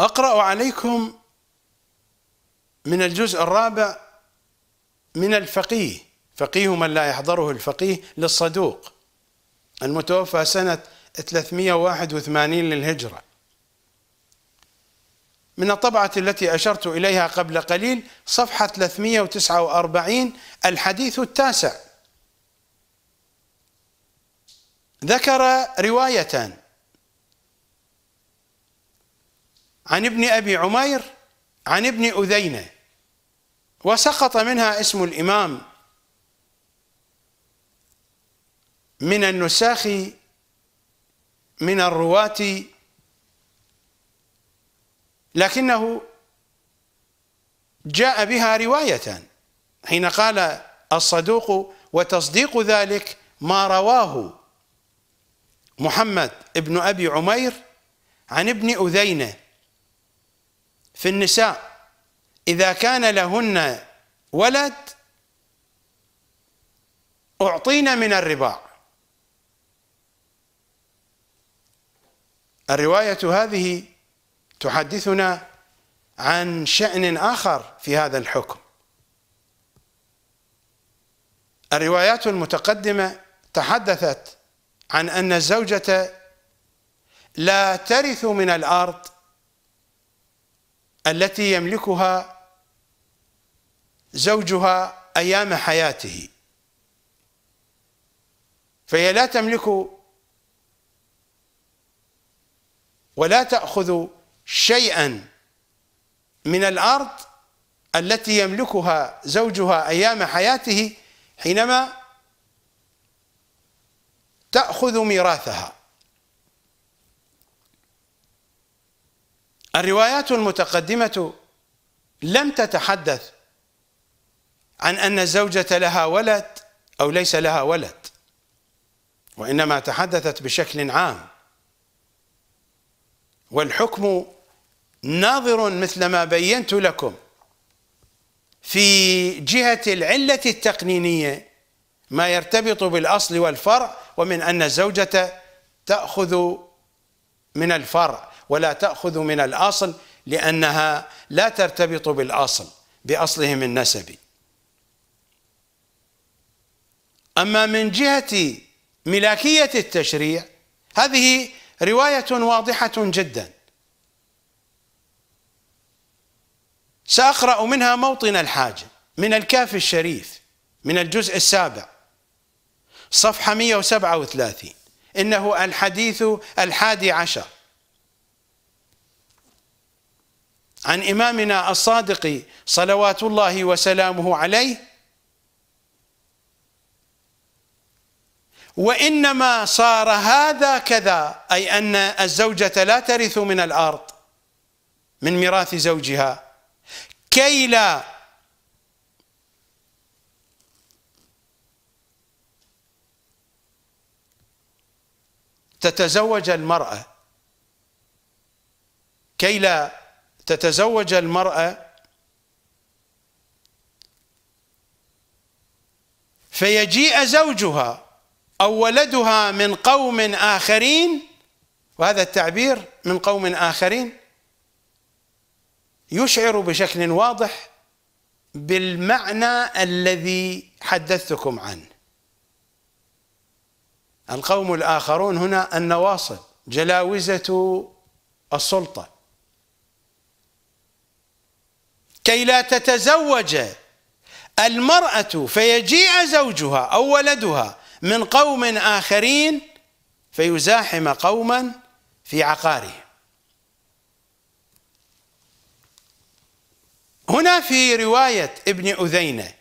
أقرأ عليكم من الجزء الرابع من الفقيه فقيه من لا يحضره الفقيه للصدوق المتوفى سنة 381 للهجرة من الطبعة التي أشرت إليها قبل قليل صفحة 349 الحديث التاسع ذكر رواية عن ابن أبي عمير عن ابن أذينة وسقط منها اسم الإمام من النساخ من الرواة لكنه جاء بها رواية حين قال الصدوق وتصديق ذلك ما رواه محمد ابن أبي عمير عن ابن أذينة في النساء إذا كان لهن ولد أعطين من الرباع الرواية هذه تحدثنا عن شأن آخر في هذا الحكم الروايات المتقدمة تحدثت عن أن الزوجة لا ترث من الأرض التي يملكها زوجها ايام حياته فهي لا تملك ولا تاخذ شيئا من الارض التي يملكها زوجها ايام حياته حينما تاخذ ميراثها الروايات المتقدمة لم تتحدث عن أن الزوجة لها ولد أو ليس لها ولد وإنما تحدثت بشكل عام والحكم ناظر مثل ما بينت لكم في جهة العلة التقنينية ما يرتبط بالأصل والفرع ومن أن الزوجة تأخذ من الفرع ولا تأخذ من الأصل لأنها لا ترتبط بالأصل بأصلهم النسبي أما من جهة ملاكية التشريع هذه رواية واضحة جدا سأقرأ منها موطن الحاجة من الكاف الشريف من الجزء السابع صفحة 137 إنه الحديث الحادي عشر عن إمامنا الصادق صلوات الله وسلامه عليه وإنما صار هذا كذا أي أن الزوجة لا ترث من الأرض من ميراث زوجها كي لا تتزوج المرأة كي لا تتزوج المرأة فيجيء زوجها أو ولدها من قوم آخرين وهذا التعبير من قوم آخرين يشعر بشكل واضح بالمعنى الذي حدثتكم عنه القوم الآخرون هنا النواصب جلاوزة السلطة كي لا تتزوج المرأة فيجيء زوجها أو ولدها من قوم آخرين فيزاحم قوما في عقارهم هنا في رواية ابن أذينة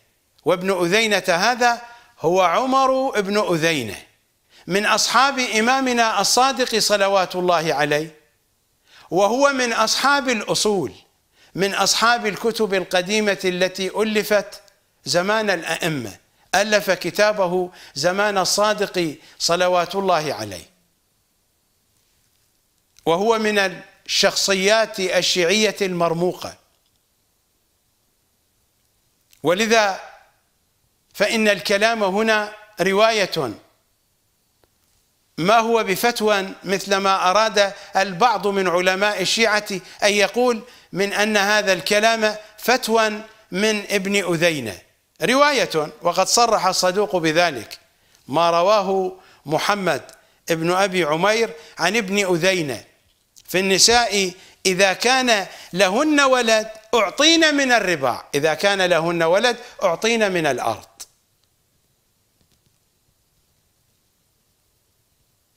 وابن أذينة هذا هو عمر ابن أذينة من أصحاب إمامنا الصادق صلوات الله عليه وهو من أصحاب الأصول من أصحاب الكتب القديمة التي ألفت زمان الأئمة ألف كتابه زمان الصادق صلوات الله عليه وهو من الشخصيات الشيعية المرموقة ولذا فإن الكلام هنا رواية ما هو بفتوى مثل ما أراد البعض من علماء الشيعة أن يقول من أن هذا الكلام فتوى من ابن أذينة رواية وقد صرح الصدوق بذلك ما رواه محمد ابن أبي عمير عن ابن أذينة في النساء إذا كان لهن ولد أعطينا من الرباع إذا كان لهن ولد أعطينا من الأرض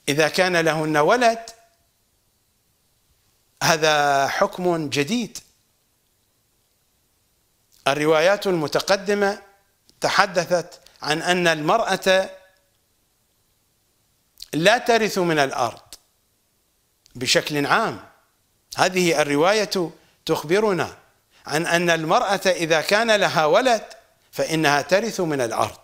إذا كان لهن ولد هذا حكم جديد الروايات المتقدمه تحدثت عن ان المراه لا ترث من الارض بشكل عام هذه الروايه تخبرنا عن ان المراه اذا كان لها ولد فانها ترث من الارض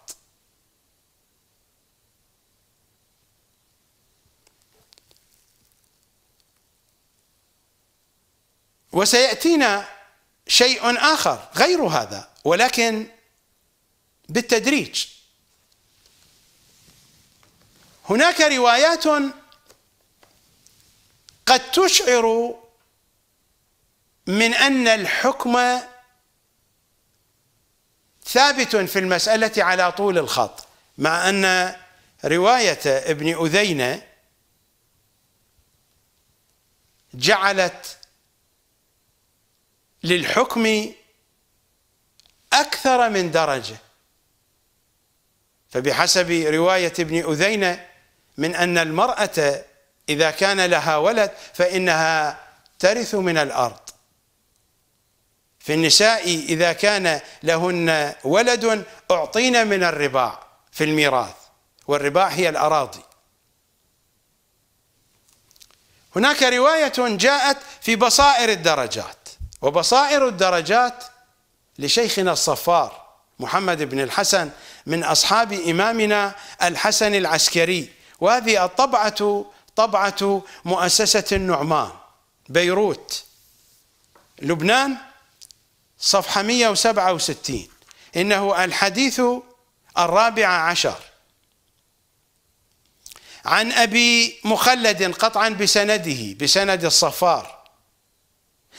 وسياتينا شيء اخر غير هذا ولكن بالتدريج هناك روايات قد تشعر من ان الحكم ثابت في المساله على طول الخط مع ان روايه ابن اذينه جعلت للحكم أكثر من درجة فبحسب رواية ابن أذينة من أن المرأة إذا كان لها ولد فإنها ترث من الأرض في النساء إذا كان لهن ولد أعطين من الرباع في الميراث والرباع هي الأراضي هناك رواية جاءت في بصائر الدرجات وبصائر الدرجات لشيخنا الصفار محمد بن الحسن من أصحاب إمامنا الحسن العسكري وهذه الطبعة طبعة مؤسسة النعمان بيروت لبنان صفحة 167 إنه الحديث الرابع عشر عن أبي مخلد قطعا بسنده بسند الصفار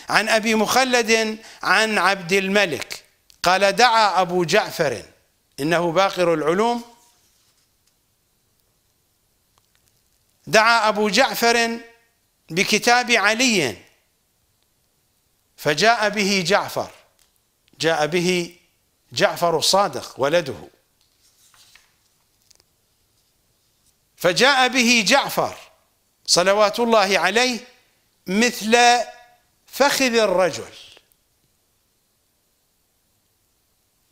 عن أبي مخلد عن عبد الملك قال دعا أبو جعفر إنه باقر العلوم دعا أبو جعفر بكتاب علي فجاء به جعفر جاء به جعفر الصادق ولده فجاء به جعفر صلوات الله عليه مثل فخذ الرجل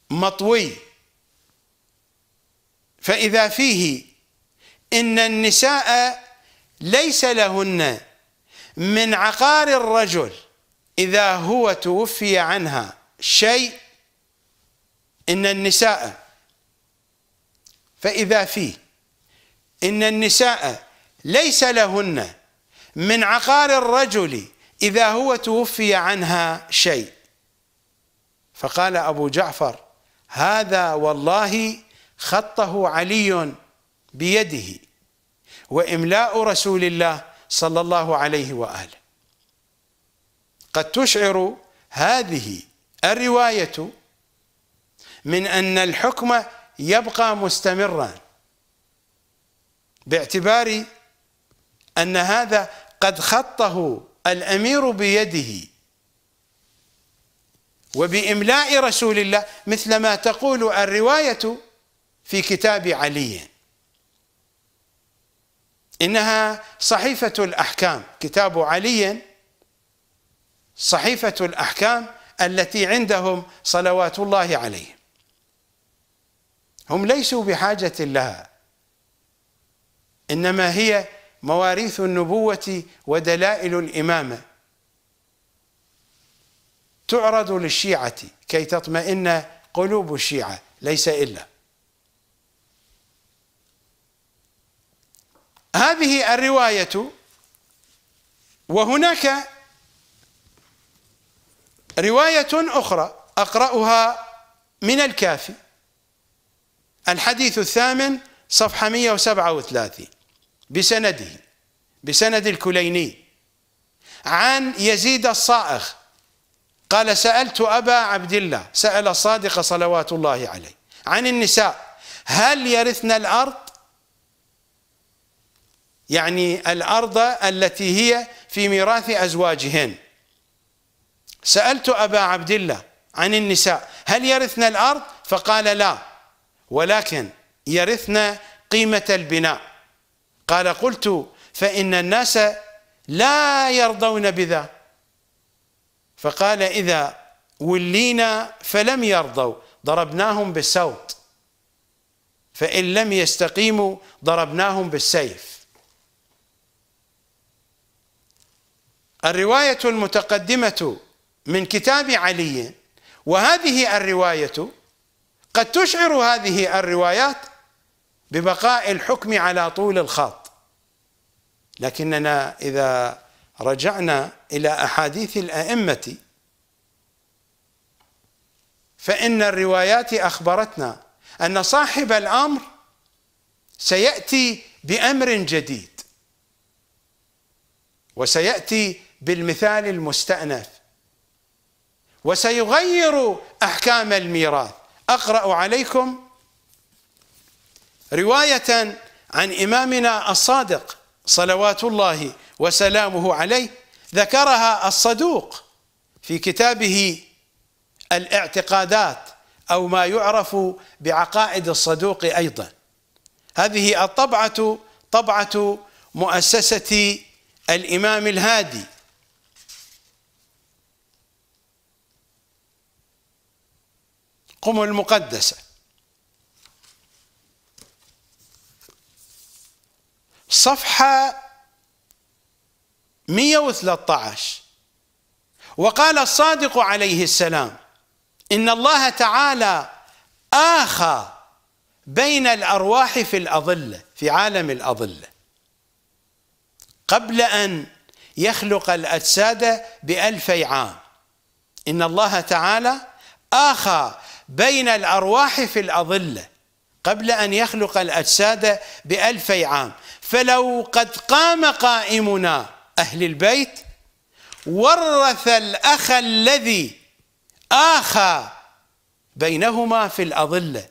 مطوي فإذا فيه إن النساء ليس لهن من عقار الرجل إذا هو توفي عنها شيء إن النساء فإذا فيه إن النساء ليس لهن من عقار الرجل إذا هو توفي عنها شيء فقال أبو جعفر هذا والله خطه علي بيده وإملاء رسول الله صلى الله عليه وآله قد تشعر هذه الرواية من أن الحكم يبقى مستمرا باعتبار أن هذا قد خطه الأمير بيده وبإملاء رسول الله مثل ما تقول الرواية في كتاب علي إنها صحيفة الأحكام كتاب علي صحيفة الأحكام التي عندهم صلوات الله عليهم هم ليسوا بحاجة لها إنما هي مواريث النبوة ودلائل الإمامة تعرض للشيعة كي تطمئن قلوب الشيعة ليس إلا هذه الرواية وهناك رواية أخرى أقرأها من الكافي الحديث الثامن صفحة 137 بسنده بسند الكليني عن يزيد الصائغ قال سألت أبا عبد الله سأل الصادق صلوات الله عليه عن النساء هل يرثن الأرض يعني الأرض التي هي في ميراث أزواجهن سألت أبا عبد الله عن النساء هل يرثن الأرض فقال لا ولكن يرثن قيمة البناء قال قلت فإن الناس لا يرضون بذا فقال إذا ولينا فلم يرضوا ضربناهم بالسوط فإن لم يستقيموا ضربناهم بالسيف الرواية المتقدمة من كتاب علي وهذه الرواية قد تشعر هذه الروايات ببقاء الحكم على طول الخط لكننا إذا رجعنا إلى أحاديث الأئمة فإن الروايات أخبرتنا أن صاحب الأمر سيأتي بأمر جديد وسيأتي بالمثال المستأنف وسيغير أحكام الميراث أقرأ عليكم رواية عن إمامنا الصادق صلوات الله وسلامه عليه ذكرها الصدوق في كتابه الاعتقادات أو ما يعرف بعقائد الصدوق أيضا هذه الطبعة طبعة مؤسسة الإمام الهادي قم المقدسة صفحة 113 وقال الصادق عليه السلام إن الله تعالى آخى بين الأرواح في الأظلة في عالم الأظلة قبل أن يخلق الأجساد بألفي عام إن الله تعالى آخى بين الأرواح في الأظلة قبل أن يخلق الأجساد بألفي عام فلو قد قام قائمنا أهل البيت ورث الأخ الذي آخى بينهما في الأضلة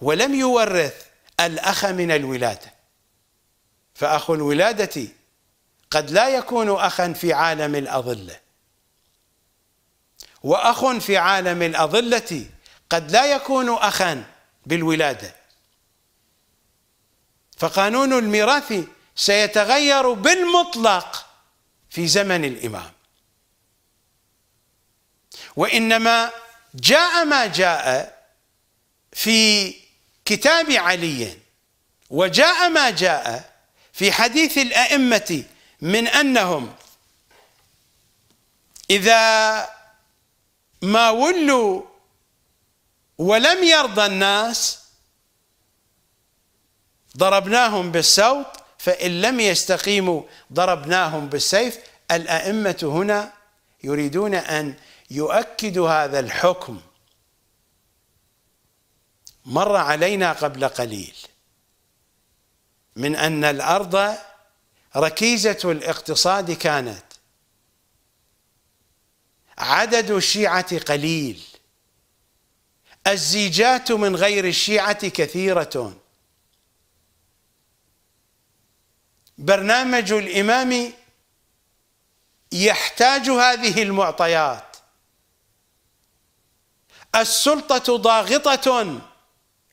ولم يورث الأخ من الولادة فأخ الولادة قد لا يكون أخا في عالم الأضلة وأخ في عالم الأضلة قد لا يكون أخا بالولادة فقانون الميراث سيتغير بالمطلق في زمن الإمام وإنما جاء ما جاء في كتاب علي وجاء ما جاء في حديث الأئمة من أنهم إذا ما ولوا ولم يرضى الناس ضربناهم بالسوط فإن لم يستقيموا ضربناهم بالسيف الأئمة هنا يريدون أن يؤكدوا هذا الحكم مر علينا قبل قليل من أن الأرض ركيزة الاقتصاد كانت عدد الشيعة قليل الزيجات من غير الشيعة كثيرة برنامج الإمام يحتاج هذه المعطيات السلطة ضاغطة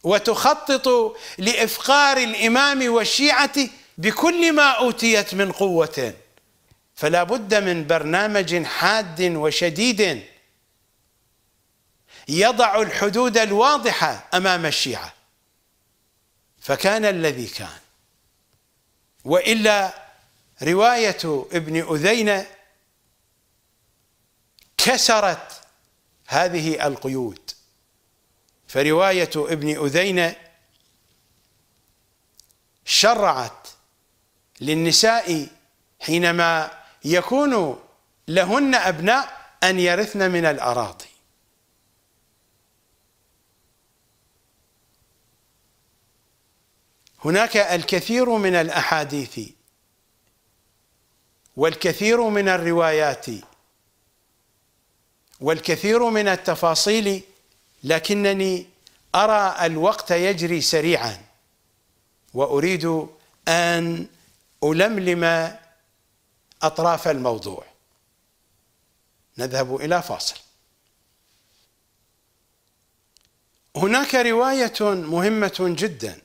وتخطط لإفقار الإمام والشيعة بكل ما أوتيت من قوة فلا بد من برنامج حاد وشديد يضع الحدود الواضحة أمام الشيعة فكان الذي كان وإلا رواية ابن أذينة كسرت هذه القيود فرواية ابن أذينة شرعت للنساء حينما يكون لهن أبناء أن يرثن من الأراضي هناك الكثير من الاحاديث والكثير من الروايات والكثير من التفاصيل لكنني ارى الوقت يجري سريعا واريد ان ألملم أطراف الموضوع نذهب إلى فاصل هناك رواية مهمة جدا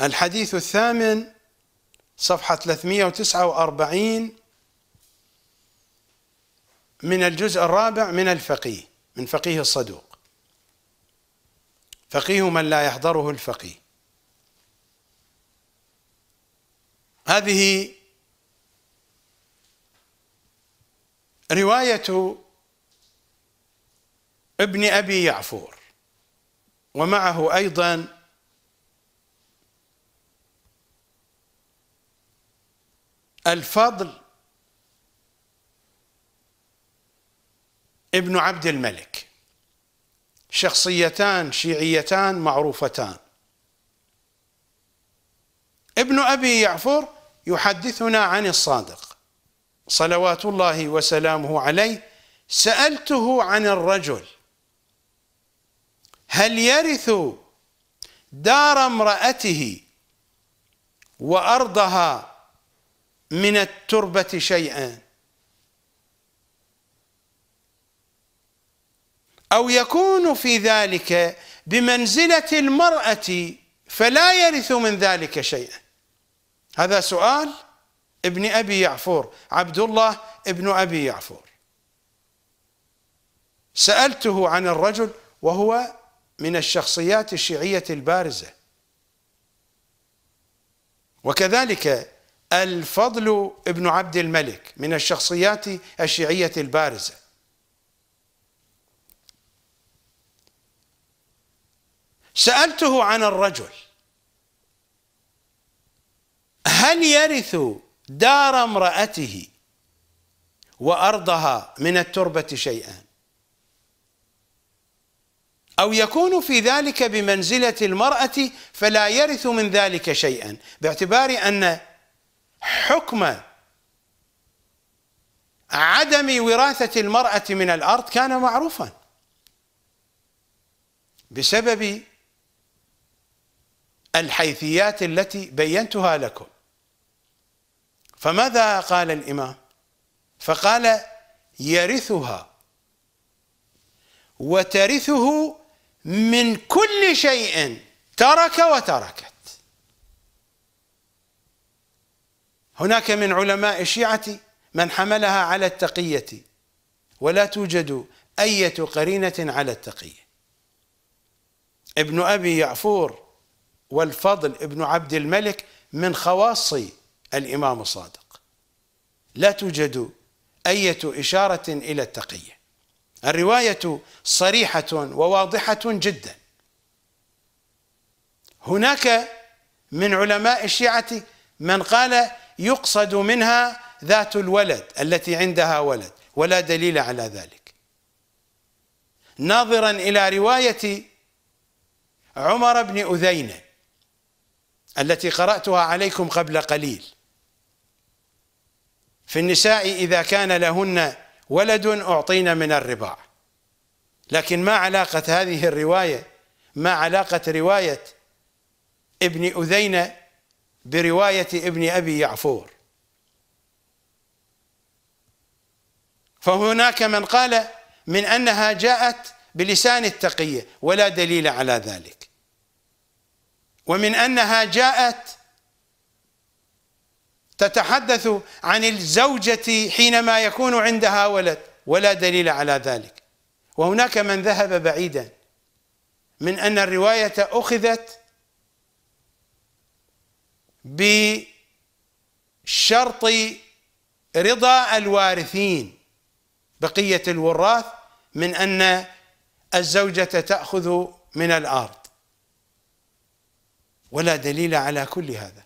الحديث الثامن صفحة 349 من الجزء الرابع من الفقيه من فقيه الصدوق فقيه من لا يحضره الفقيه هذه رواية ابن أبي يعفور ومعه أيضا الفضل ابن عبد الملك شخصيتان شيعيتان معروفتان ابن ابي يعفر يحدثنا عن الصادق صلوات الله وسلامه عليه سالته عن الرجل هل يرث دار امراته وارضها من التربة شيئا أو يكون في ذلك بمنزلة المرأة فلا يرث من ذلك شيئا هذا سؤال ابن أبي يعفور عبد الله ابن أبي يعفور سألته عن الرجل وهو من الشخصيات الشيعية البارزة وكذلك الفضل ابن عبد الملك من الشخصيات الشيعية البارزة سألته عن الرجل هل يرث دار امرأته وأرضها من التربة شيئا أو يكون في ذلك بمنزلة المرأة فلا يرث من ذلك شيئا باعتبار أن حكم عدم وراثة المرأة من الأرض كان معروفا بسبب الحيثيات التي بينتها لكم فماذا قال الإمام فقال يرثها وترثه من كل شيء ترك وتركت هناك من علماء الشيعة من حملها على التقية ولا توجد أية قرينة على التقية ابن أبي يعفور والفضل ابن عبد الملك من خواص الإمام الصادق لا توجد أية إشارة إلى التقية الرواية صريحة وواضحة جدا هناك من علماء الشيعة من قال يقصد منها ذات الولد التي عندها ولد ولا دليل على ذلك ناظرا إلى رواية عمر بن أذينة التي قرأتها عليكم قبل قليل في النساء إذا كان لهن ولد أعطينا من الرباع لكن ما علاقة هذه الرواية ما علاقة رواية ابن أذينة برواية ابن أبي يعفور فهناك من قال من أنها جاءت بلسان التقية ولا دليل على ذلك ومن أنها جاءت تتحدث عن الزوجة حينما يكون عندها ولد ولا دليل على ذلك وهناك من ذهب بعيدا من أن الرواية أخذت بشرط رضا الوارثين بقية الوراث من أن الزوجة تأخذ من الأرض ولا دليل على كل هذا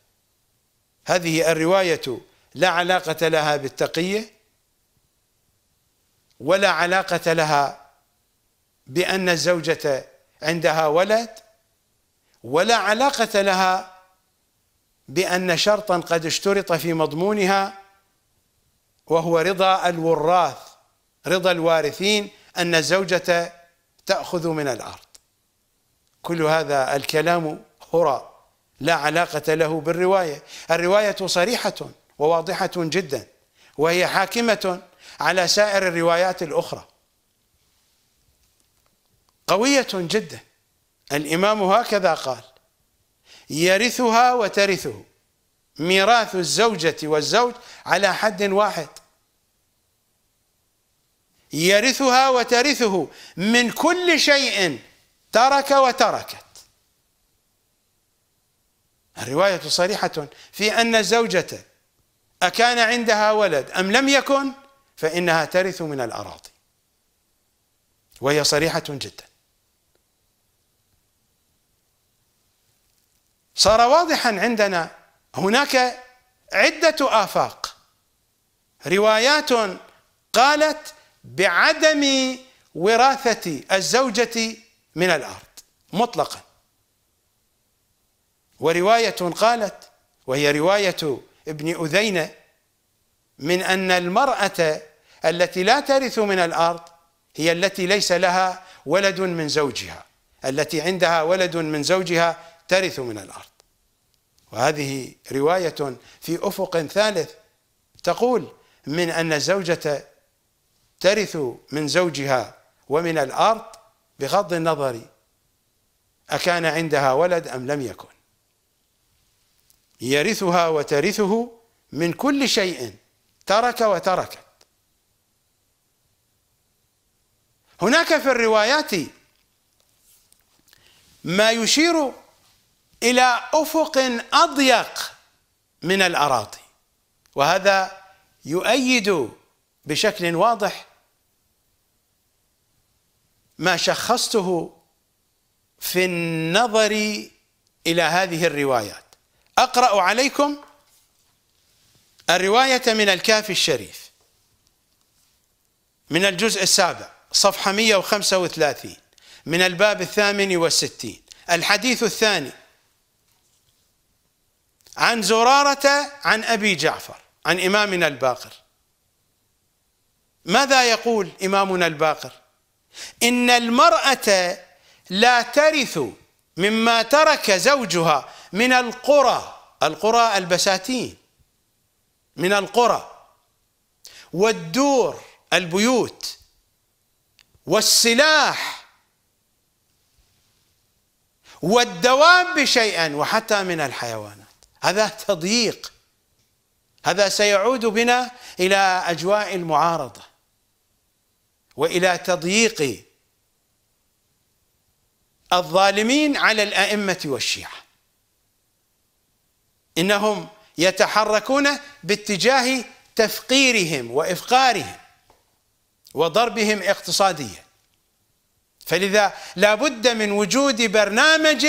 هذه الرواية لا علاقة لها بالتقية ولا علاقة لها بأن الزوجة عندها ولد ولا علاقة لها بأن شرطا قد اشترط في مضمونها وهو رضا الوراث رضا الوارثين أن الزوجة تأخذ من الأرض كل هذا الكلام هراء لا علاقة له بالرواية الرواية صريحة وواضحة جدا وهي حاكمة على سائر الروايات الأخرى قوية جدا الإمام هكذا قال يرثها وترثه ميراث الزوجة والزوج على حد واحد يرثها وترثه من كل شيء ترك وتركت الرواية صريحة في أن الزوجة أكان عندها ولد أم لم يكن فإنها ترث من الأراضي وهي صريحة جدا صار واضحا عندنا هناك عدة آفاق روايات قالت بعدم وراثة الزوجة من الأرض مطلقا ورواية قالت وهي رواية ابن أذينة من أن المرأة التي لا ترث من الأرض هي التي ليس لها ولد من زوجها التي عندها ولد من زوجها ترث من الارض وهذه روايه في افق ثالث تقول من ان الزوجه ترث من زوجها ومن الارض بغض النظر اكان عندها ولد ام لم يكن يرثها وترثه من كل شيء ترك وتركت هناك في الروايات ما يشير الى افق اضيق من الاراضي وهذا يؤيد بشكل واضح ما شخصته في النظر الى هذه الروايات اقرا عليكم الروايه من الكافي الشريف من الجزء السابع صفحه 135 من الباب الثامن والستين الحديث الثاني عن زرارة عن أبي جعفر عن إمامنا الباقر ماذا يقول إمامنا الباقر إن المرأة لا ترث مما ترك زوجها من القرى القرى البساتين من القرى والدور البيوت والسلاح والدواب شيئا وحتى من الحيوانات هذا تضييق هذا سيعود بنا إلى أجواء المعارضة وإلى تضييق الظالمين على الأئمة والشيعة إنهم يتحركون باتجاه تفقيرهم وإفقارهم وضربهم اقتصاديا فلذا لا بد من وجود برنامج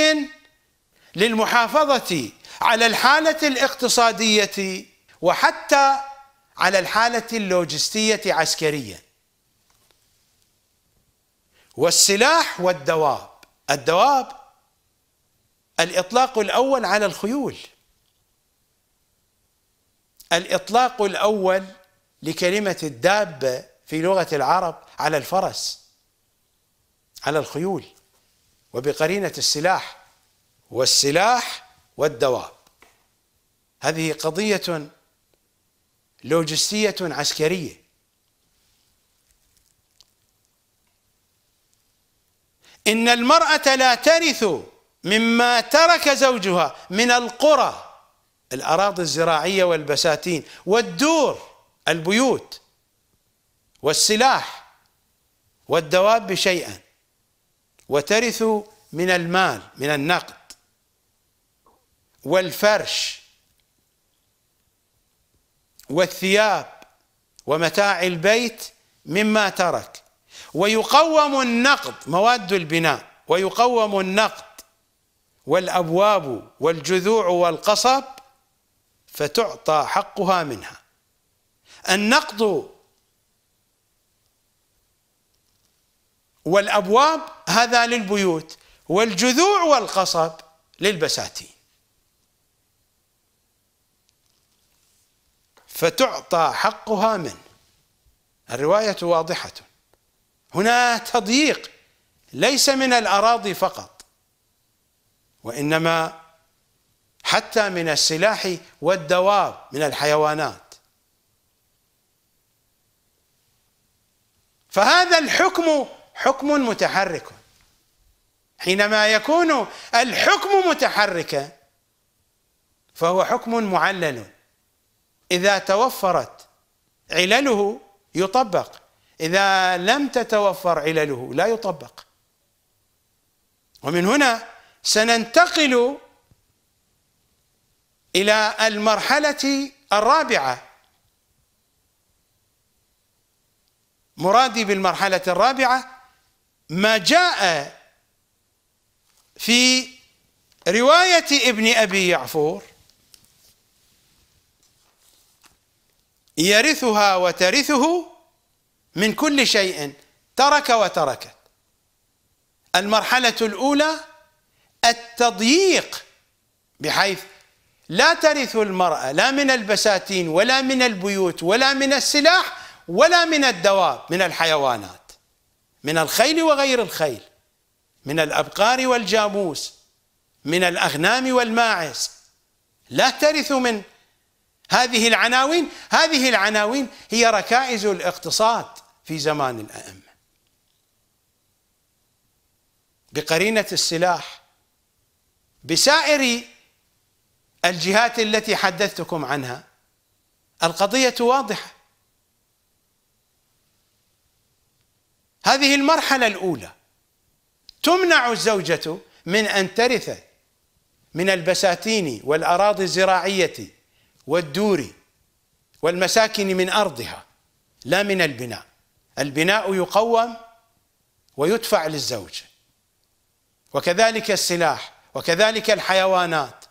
للمحافظة على الحالة الاقتصادية وحتى على الحالة اللوجستية عسكريا والسلاح والدواب الدواب الإطلاق الأول على الخيول الإطلاق الأول لكلمة الدابة في لغة العرب على الفرس على الخيول وبقرينة السلاح والسلاح والدواب هذه قضية لوجستية عسكرية إن المرأة لا ترث مما ترك زوجها من القرى الأراضي الزراعية والبساتين والدور البيوت والسلاح والدواب شيئا وترث من المال من النقد والفرش والثياب ومتاع البيت مما ترك ويقوم النقد مواد البناء ويقوم النقد والابواب والجذوع والقصب فتعطى حقها منها النقد والابواب هذا للبيوت والجذوع والقصب للبساتين فتعطى حقها من الرواية واضحة هنا تضييق ليس من الأراضي فقط وإنما حتى من السلاح والدواب من الحيوانات فهذا الحكم حكم متحرك حينما يكون الحكم متحركا فهو حكم معلل اذا توفرت علله يطبق اذا لم تتوفر علله لا يطبق ومن هنا سننتقل الى المرحله الرابعه مرادي بالمرحله الرابعه ما جاء في روايه ابن ابي يعفور يرثها وترثه من كل شيء ترك وتركت المرحلة الأولى التضييق بحيث لا ترث المرأة لا من البساتين ولا من البيوت ولا من السلاح ولا من الدواب من الحيوانات من الخيل وغير الخيل من الأبقار والجاموس من الأغنام والماعز لا ترث من هذه العناوين هذه العناوين هي ركائز الاقتصاد في زمان الأئمة بقرينة السلاح بسائر الجهات التي حدثتكم عنها القضية واضحة هذه المرحلة الأولى تمنع الزوجة من أن ترث من البساتين والأراضي الزراعية والدور والمساكن من أرضها لا من البناء البناء يقوم ويدفع للزوج وكذلك السلاح وكذلك الحيوانات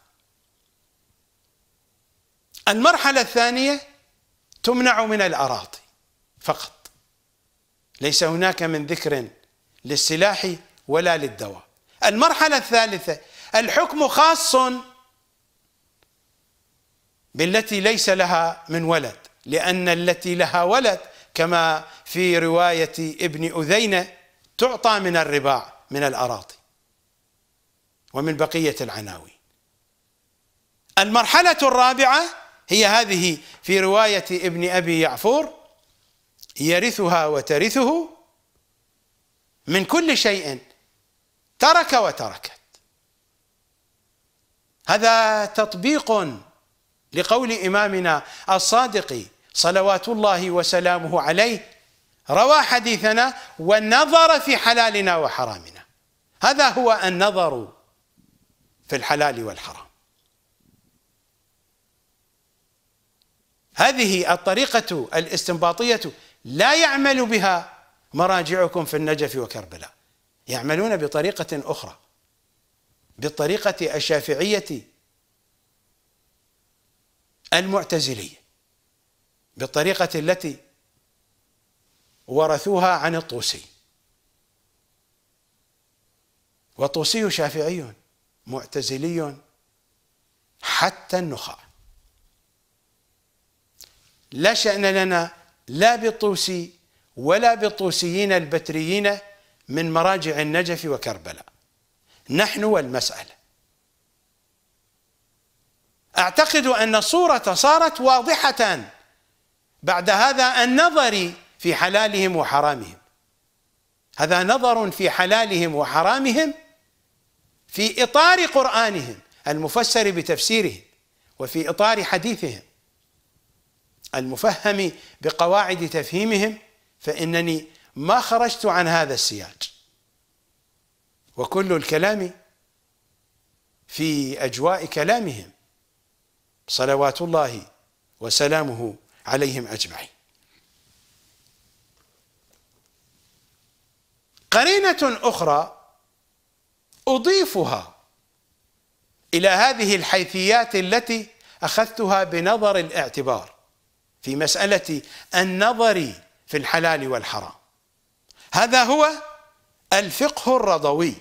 المرحلة الثانية تمنع من الأراضي فقط ليس هناك من ذكر للسلاح ولا للدواء المرحلة الثالثة الحكم خاص بالتي ليس لها من ولد لأن التي لها ولد كما في رواية ابن أذينة تعطى من الرباع من الأراضي ومن بقية العناوين المرحلة الرابعة هي هذه في رواية ابن أبي يعفور يرثها وترثه من كل شيء ترك وتركت هذا تطبيق لقول إمامنا الصادق صلوات الله وسلامه عليه روى حديثنا ونظر في حلالنا وحرامنا هذا هو النظر في الحلال والحرام هذه الطريقة الاستنباطية لا يعمل بها مراجعكم في النجف وكربلاء يعملون بطريقة أخرى بالطريقة الشافعية المعتزلية بالطريقة التي ورثوها عن الطوسي والطوسي شافعي معتزلي حتى النخاع لا شأن لنا لا بالطوسي ولا بالطوسيين البتريين من مراجع النجف وكربلاء نحن والمسألة اعتقد ان الصوره صارت واضحه بعد هذا النظر في حلالهم وحرامهم هذا نظر في حلالهم وحرامهم في اطار قرانهم المفسر بتفسيرهم وفي اطار حديثهم المفهم بقواعد تفهيمهم فانني ما خرجت عن هذا السياج وكل الكلام في اجواء كلامهم صلوات الله وسلامه عليهم أجمعين قرينة أخرى أضيفها إلى هذه الحيثيات التي أخذتها بنظر الاعتبار في مسألة النظر في الحلال والحرام هذا هو الفقه الرضوي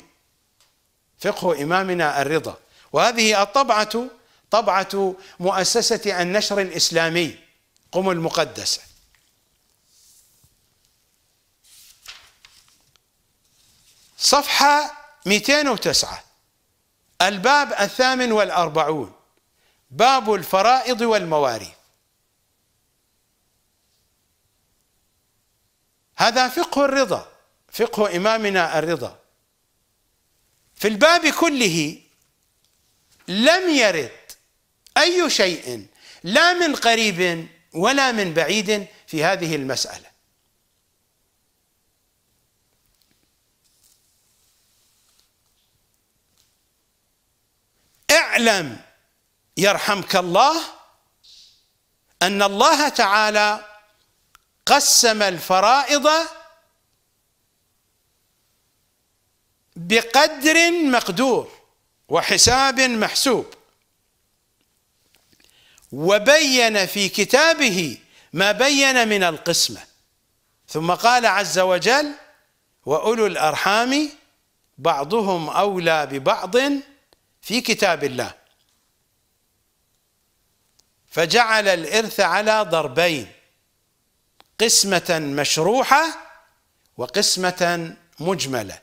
فقه إمامنا الرضا وهذه الطبعة طبعة مؤسسة النشر الإسلامي قم المقدسة صفحة 209 الباب الثامن والأربعون باب الفرائض والمواريث هذا فقه الرضا فقه إمامنا الرضا في الباب كله لم يرد أي شيء لا من قريب ولا من بعيد في هذه المسألة اعلم يرحمك الله أن الله تعالى قسم الفرائض بقدر مقدور وحساب محسوب وبين في كتابه ما بين من القسمة ثم قال عز وجل وأولو الأرحام بعضهم أولى ببعض في كتاب الله فجعل الإرث على ضربين قسمة مشروحة وقسمة مجملة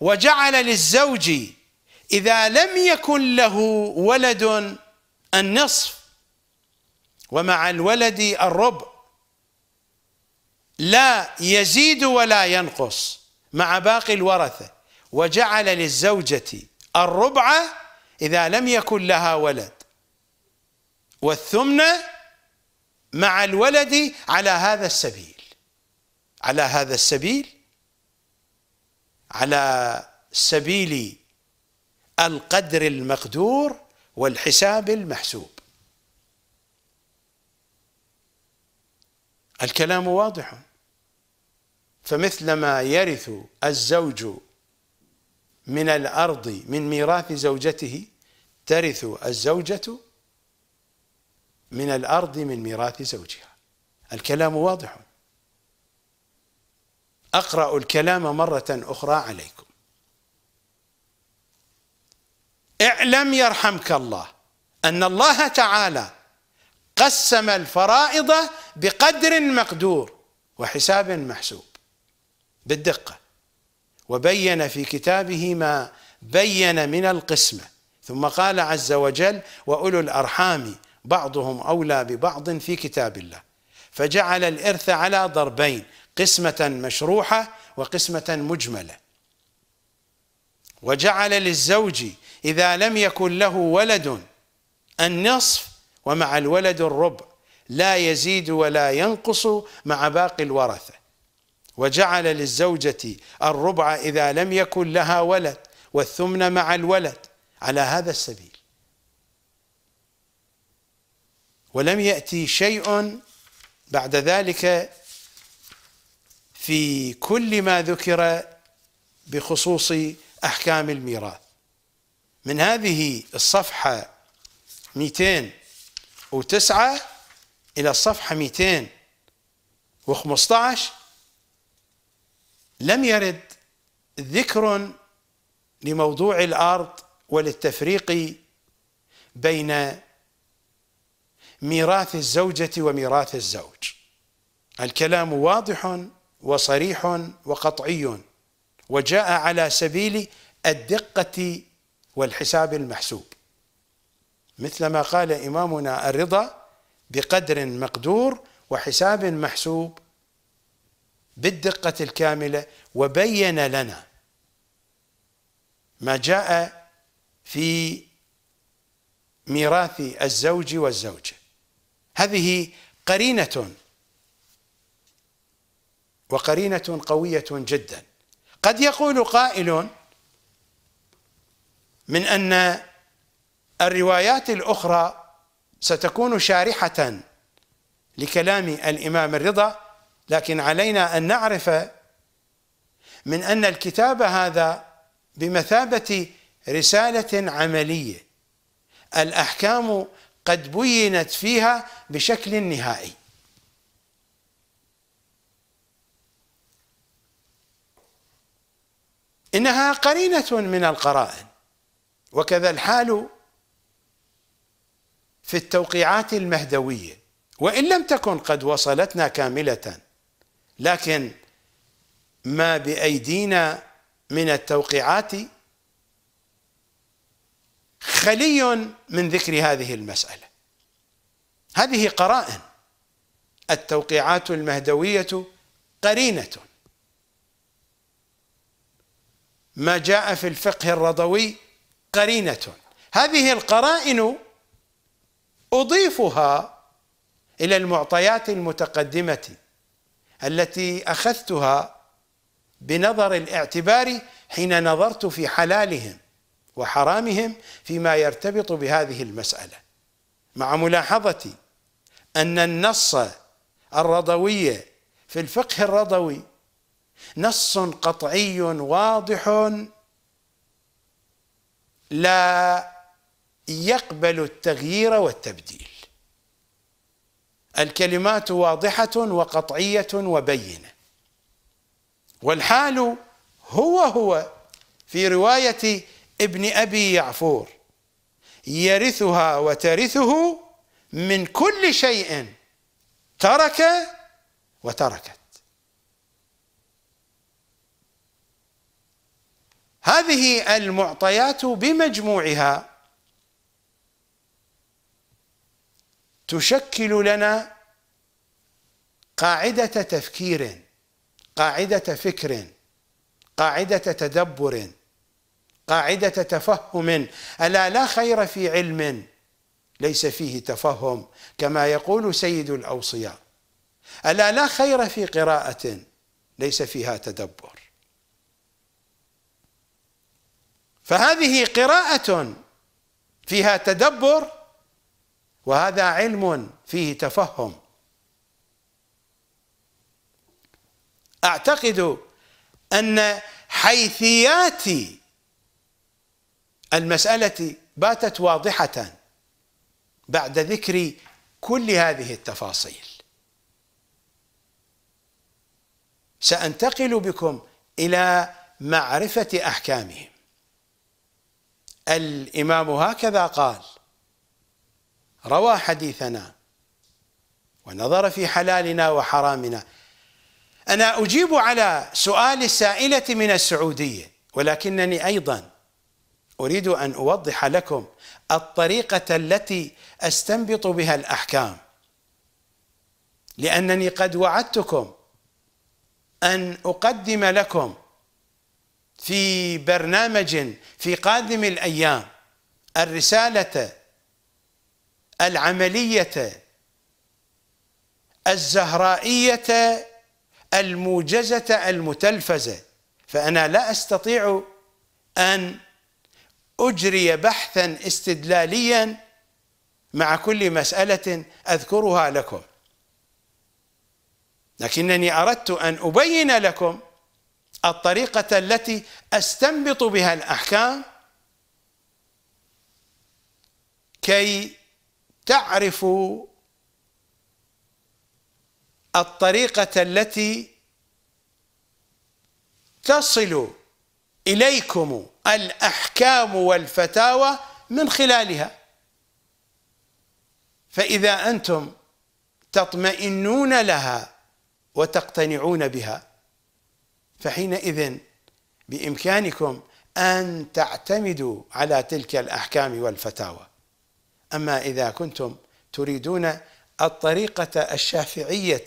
وجعل للزوج إذا لم يكن له ولد النصف ومع الولد الربع لا يزيد ولا ينقص مع باقي الورثة وجعل للزوجة الربع إذا لم يكن لها ولد والثمن مع الولد على هذا السبيل على هذا السبيل على سبيل القدر المقدور والحساب المحسوب الكلام واضح فمثلما يرث الزوج من الأرض من ميراث زوجته ترث الزوجة من الأرض من ميراث زوجها الكلام واضح أقرأ الكلام مرة أخرى عليكم اعلم يرحمك الله أن الله تعالى قسم الفرائض بقدر مقدور وحساب محسوب بالدقة وبين في كتابه ما بين من القسمة ثم قال عز وجل وأولو الأرحام بعضهم أولى ببعض في كتاب الله فجعل الإرث على ضربين قسمة مشروحة وقسمة مجملة وجعل للزوج إذا لم يكن له ولد النصف ومع الولد الربع لا يزيد ولا ينقص مع باقي الورثة وجعل للزوجة الربع إذا لم يكن لها ولد والثمن مع الولد على هذا السبيل ولم يأتي شيء بعد ذلك في كل ما ذكر بخصوص أحكام الميراث من هذه الصفحة 200 وتسعة إلى الصفحة 215 لم يرد ذكر لموضوع الأرض وللتفريق بين ميراث الزوجة وميراث الزوج الكلام واضح وصريح وقطعي وجاء على سبيل الدقة والحساب المحسوب مثل ما قال إمامنا الرضا بقدر مقدور وحساب محسوب بالدقة الكاملة وبين لنا ما جاء في ميراث الزوج والزوجة هذه قرينة وقرينة قوية جدا قد يقول قائل من أن الروايات الأخرى ستكون شارحة لكلام الإمام الرضا لكن علينا أن نعرف من أن الكتاب هذا بمثابة رسالة عملية الأحكام قد بينت فيها بشكل نهائي إنها قرينة من القرائن وكذا الحال في التوقيعات المهدويه وان لم تكن قد وصلتنا كامله لكن ما بايدينا من التوقيعات خلي من ذكر هذه المساله هذه قرائن التوقيعات المهدويه قرينه ما جاء في الفقه الرضوي قرينه هذه القرائن أضيفها إلى المعطيات المتقدمة التي أخذتها بنظر الاعتبار حين نظرت في حلالهم وحرامهم فيما يرتبط بهذه المسألة مع ملاحظتي أن النص الرضوي في الفقه الرضوي نص قطعي واضح لا يقبل التغيير والتبديل الكلمات واضحة وقطعية وبينة والحال هو هو في رواية ابن أبي يعفور يرثها وترثه من كل شيء ترك وتركت هذه المعطيات بمجموعها تشكل لنا قاعدة تفكير قاعدة فكر قاعدة تدبر قاعدة تفهم ألا لا خير في علم ليس فيه تفهم كما يقول سيد الأوصياء ألا لا خير في قراءة ليس فيها تدبر فهذه قراءة فيها تدبر وهذا علم فيه تفهم اعتقد ان حيثيات المساله باتت واضحه بعد ذكر كل هذه التفاصيل سانتقل بكم الى معرفه احكامهم الامام هكذا قال روى حديثنا ونظر في حلالنا وحرامنا أنا أجيب على سؤال السائلة من السعودية ولكنني أيضا أريد أن أوضح لكم الطريقة التي أستنبط بها الأحكام لأنني قد وعدتكم أن أقدم لكم في برنامج في قادم الأيام الرسالة العملية الزهرائية الموجزة المتلفزة فأنا لا أستطيع أن أجري بحثا استدلاليا مع كل مسألة أذكرها لكم لكنني أردت أن أبين لكم الطريقة التي أستنبط بها الأحكام كي تعرف الطريقة التي تصل إليكم الأحكام والفتاوى من خلالها فإذا أنتم تطمئنون لها وتقتنعون بها فحينئذ بإمكانكم أن تعتمدوا على تلك الأحكام والفتاوى أما إذا كنتم تريدون الطريقة الشافعية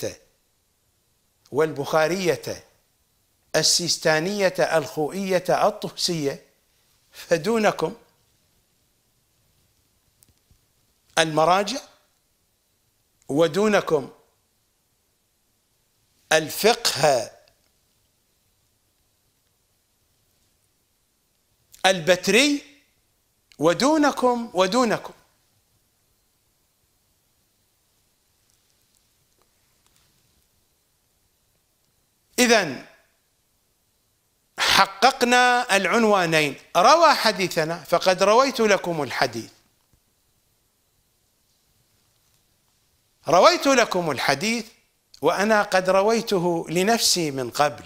والبخارية السيستانية الخوئية الطوسية فدونكم المراجع ودونكم الفقه البتري ودونكم ودونكم إذا حققنا العنوانين روى حديثنا فقد رويت لكم الحديث رويت لكم الحديث وأنا قد رويته لنفسي من قبل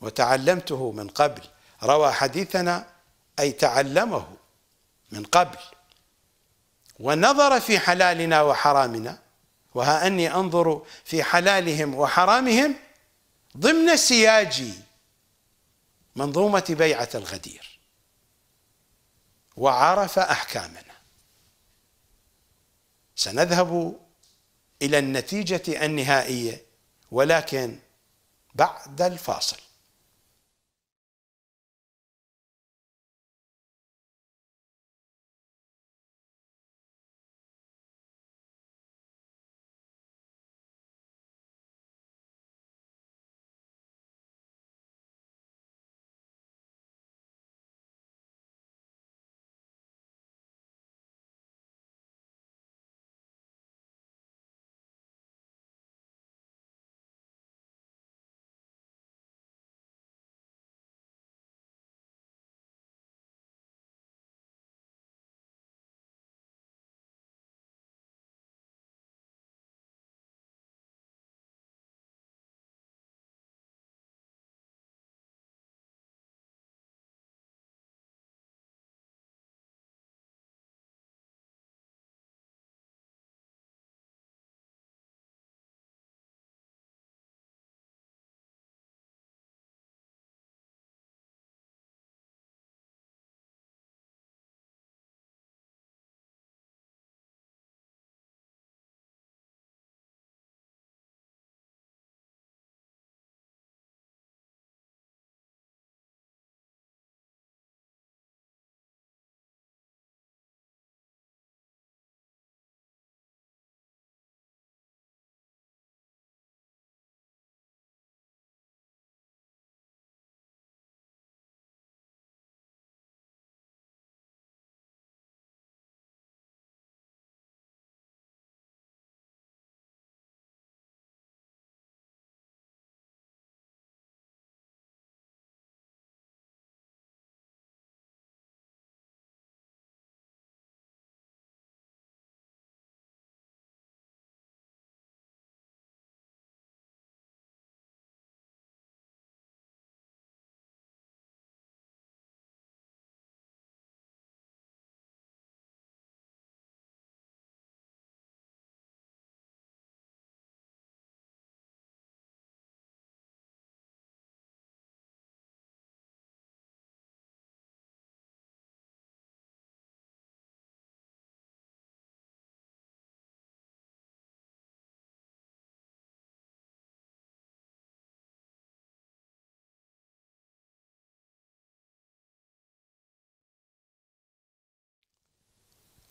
وتعلمته من قبل روى حديثنا أي تعلمه من قبل ونظر في حلالنا وحرامنا وها أني أنظر في حلالهم وحرامهم ضمن سياج منظومة بيعة الغدير وعرف أحكامنا سنذهب إلى النتيجة النهائية ولكن بعد الفاصل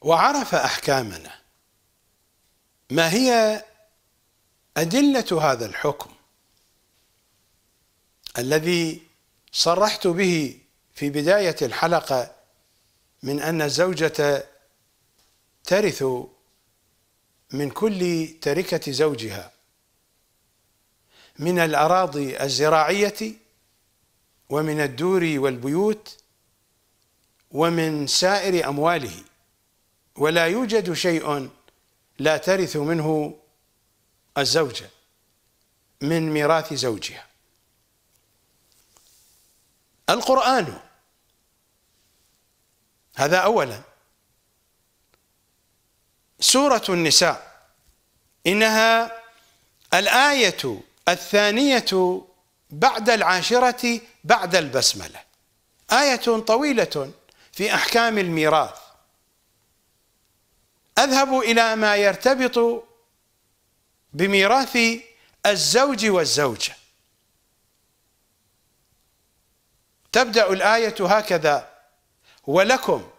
وعرف احكامنا ما هي ادله هذا الحكم الذي صرحت به في بدايه الحلقه من ان الزوجه ترث من كل تركه زوجها من الاراضي الزراعيه ومن الدور والبيوت ومن سائر امواله ولا يوجد شيء لا ترث منه الزوجة من ميراث زوجها القرآن هذا أولا سورة النساء إنها الآية الثانية بعد العاشرة بعد البسملة آية طويلة في أحكام الميراث اذهب الى ما يرتبط بميراث الزوج والزوجه تبدا الايه هكذا ولكم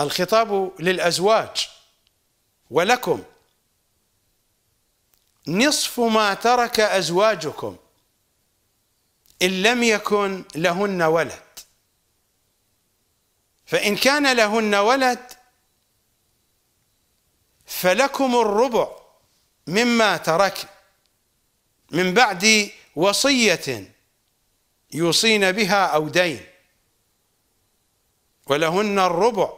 الخطاب للازواج ولكم نصف ما ترك ازواجكم ان لم يكن لهن ولد فان كان لهن ولد فلكم الربع مما ترك من بعد وصية يوصين بها أو دين ولهن الربع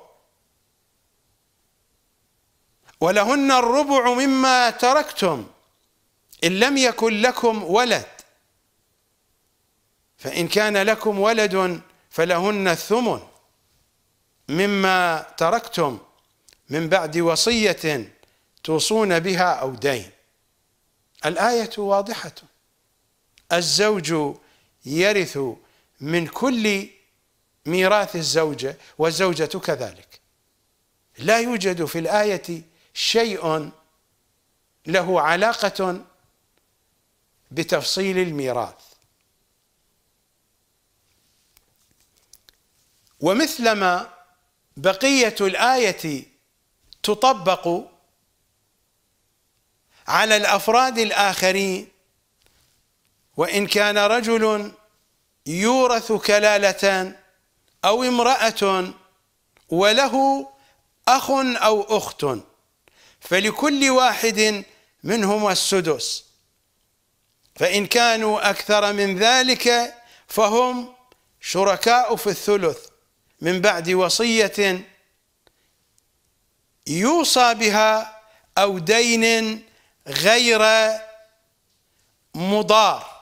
ولهن الربع مما تركتم إن لم يكن لكم ولد فإن كان لكم ولد فلهن الثمن مما تركتم من بعد وصية توصون بها أو دين الآية واضحة الزوج يرث من كل ميراث الزوجة والزوجة كذلك لا يوجد في الآية شيء له علاقة بتفصيل الميراث ومثلما بقية الآية تطبق على الافراد الاخرين وان كان رجل يورث كلاله او امراه وله اخ او اخت فلكل واحد منهما السدس فان كانوا اكثر من ذلك فهم شركاء في الثلث من بعد وصيه يوصى بها أو دين غير مضار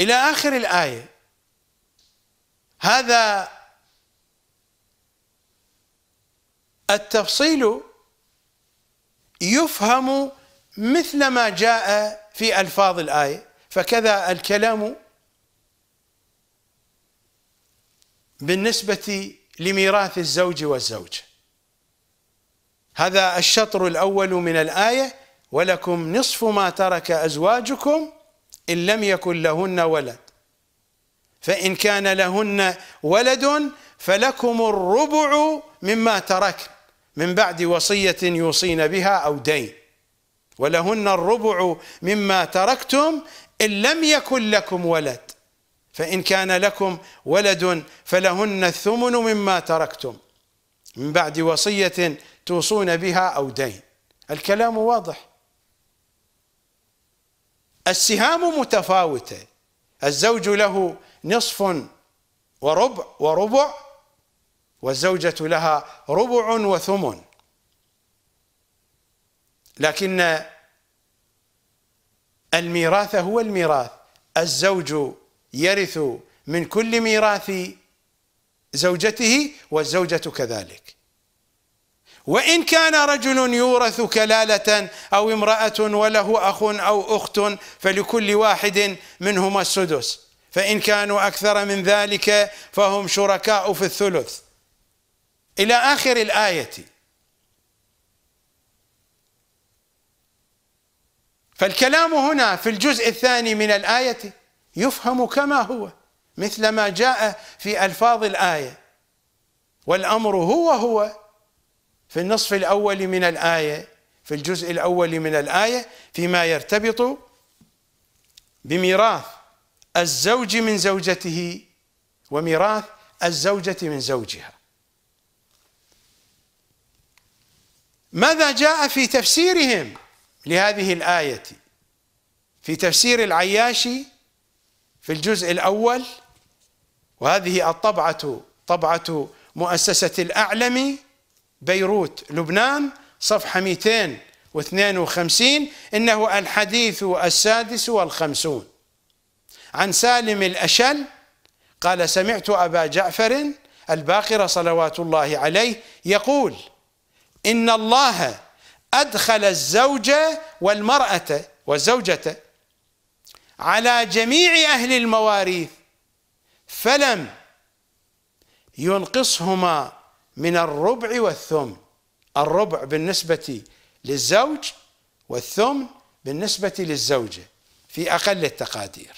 إلى آخر الآية هذا التفصيل يفهم مثل ما جاء في ألفاظ الآية فكذا الكلام بالنسبة لميراث الزوج والزوجة هذا الشطر الأول من الآية ولكم نصف ما ترك أزواجكم إن لم يكن لهن ولد فإن كان لهن ولد فلكم الربع مما ترك من بعد وصية يوصين بها أو دين ولهن الربع مما تركتم إن لم يكن لكم ولد فإن كان لكم ولد فلهن الثمن مما تركتم من بعد وصية توصون بها أو دين الكلام واضح السهام متفاوتة الزوج له نصف وربع وربع والزوجة لها ربع وثمن لكن الميراث هو الميراث الزوج يرث من كل ميراث زوجته والزوجة كذلك وإن كان رجل يورث كلالة أو امرأة وله أخ أو أخت فلكل واحد منهما السدس فإن كانوا أكثر من ذلك فهم شركاء في الثلث إلى آخر الآية فالكلام هنا في الجزء الثاني من الآية يفهم كما هو مثل ما جاء في الفاظ الايه والامر هو هو في النصف الاول من الايه في الجزء الاول من الايه فيما يرتبط بميراث الزوج من زوجته وميراث الزوجه من زوجها ماذا جاء في تفسيرهم لهذه الايه في تفسير العياشي في الجزء الأول وهذه الطبعة طبعة مؤسسة الأعلم بيروت لبنان صفحة 252 إنه الحديث السادس والخمسون عن سالم الأشل قال سمعت أبا جعفر الباقر صلوات الله عليه يقول إن الله أدخل الزوجة والمرأة والزوجة على جميع أهل المواريث فلم ينقصهما من الربع والثمن الربع بالنسبة للزوج والثمن بالنسبة للزوجة في أقل التقادير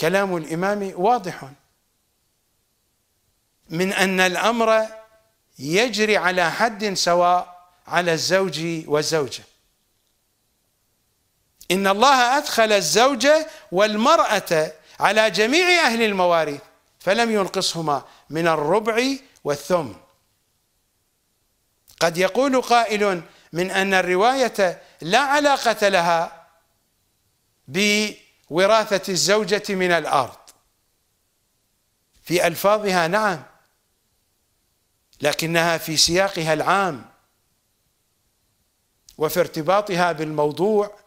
كلام الإمام واضح من أن الأمر يجري على حد سواء على الزوج والزوجة إن الله أدخل الزوجة والمرأة على جميع أهل المواريث فلم ينقصهما من الربع والثمن قد يقول قائل من أن الرواية لا علاقة لها بوراثة الزوجة من الأرض في ألفاظها نعم لكنها في سياقها العام وفي ارتباطها بالموضوع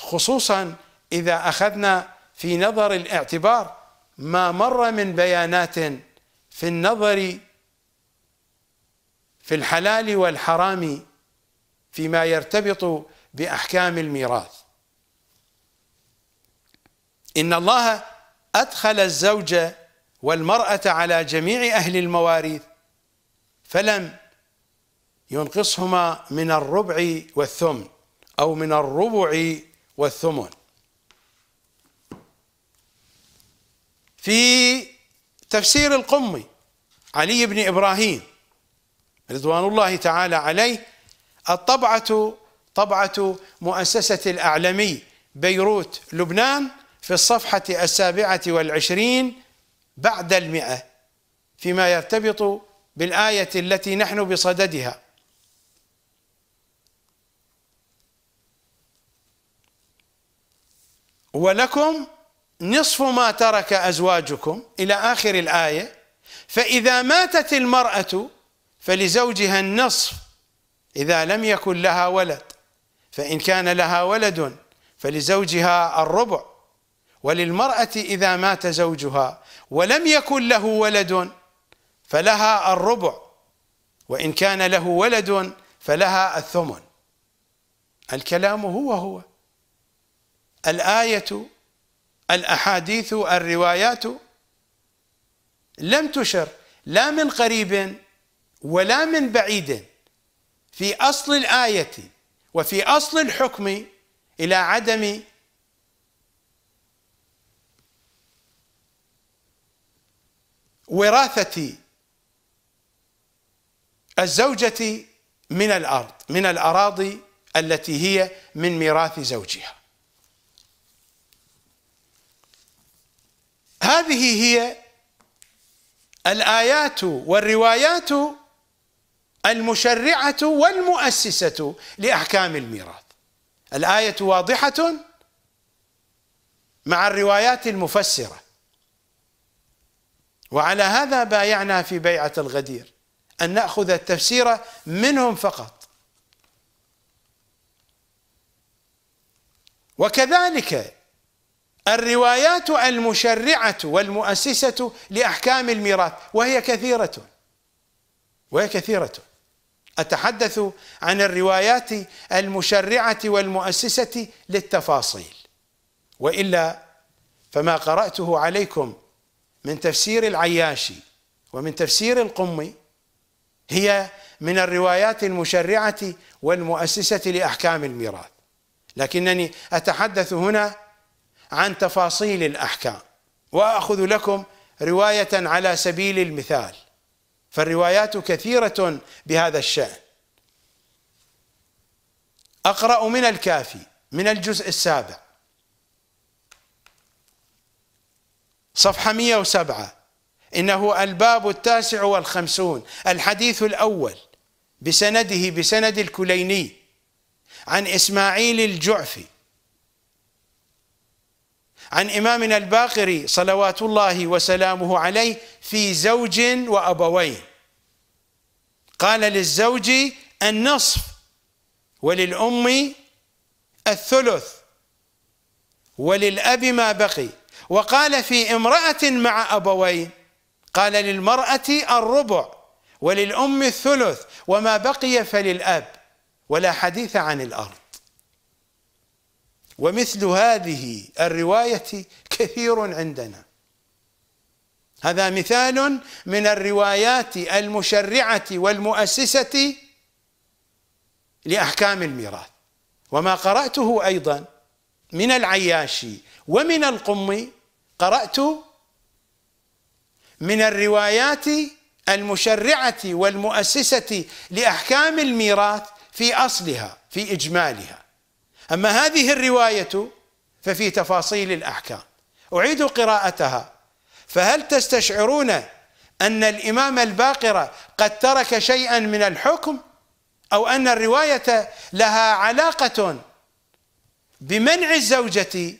خصوصا إذا أخذنا في نظر الاعتبار ما مر من بيانات في النظر في الحلال والحرام فيما يرتبط بأحكام الميراث إن الله أدخل الزوجة والمرأة على جميع أهل المواريث فلم ينقصهما من الربع والثمن أو من الربع والثمن في تفسير القمي علي بن إبراهيم رضوان الله تعالى عليه الطبعة طبعة مؤسسة الأعلمي بيروت لبنان في الصفحة السابعة والعشرين بعد المئة فيما يرتبط بالآية التي نحن بصددها ولكم نصف ما ترك ازواجكم الى اخر الايه فاذا ماتت المراه فلزوجها النصف اذا لم يكن لها ولد فان كان لها ولد فلزوجها الربع وللمراه اذا مات زوجها ولم يكن له ولد فلها الربع وان كان له ولد فلها الثمن الكلام هو هو الآية الأحاديث الروايات لم تشر لا من قريب ولا من بعيد في أصل الآية وفي أصل الحكم إلى عدم وراثة الزوجة من الأرض من الأراضي التي هي من ميراث زوجها هذه هي الآيات والروايات المشرعة والمؤسسة لأحكام الميراث الآية واضحة مع الروايات المفسرة وعلى هذا بايعنا في بيعة الغدير أن نأخذ التفسير منهم فقط وكذلك الروايات المشرعة والمؤسسة لأحكام الميراث وهي كثيرة وهي كثيرة أتحدث عن الروايات المشرعة والمؤسسة للتفاصيل وإلا فما قرأته عليكم من تفسير العياشي ومن تفسير القمي هي من الروايات المشرعة والمؤسسة لأحكام الميراث لكنني أتحدث هنا عن تفاصيل الأحكام وأخذ لكم رواية على سبيل المثال فالروايات كثيرة بهذا الشأن أقرأ من الكافي من الجزء السابع صفحة 107 إنه الباب التاسع والخمسون الحديث الأول بسنده بسند الكليني عن إسماعيل الجعفي عن إمامنا الباقري صلوات الله وسلامه عليه في زوج وأبوين قال للزوج النصف وللأم الثلث وللأب ما بقي وقال في امرأة مع أبوين قال للمرأة الربع وللأم الثلث وما بقي فللأب ولا حديث عن الأرض ومثل هذه الرواية كثير عندنا هذا مثال من الروايات المشرعة والمؤسسة لأحكام الميراث وما قرأته أيضا من العياشي ومن القمي قرأت من الروايات المشرعة والمؤسسة لأحكام الميراث في أصلها في إجمالها أما هذه الرواية ففي تفاصيل الأحكام أعيد قراءتها فهل تستشعرون أن الإمام الباقر قد ترك شيئا من الحكم أو أن الرواية لها علاقة بمنع الزوجة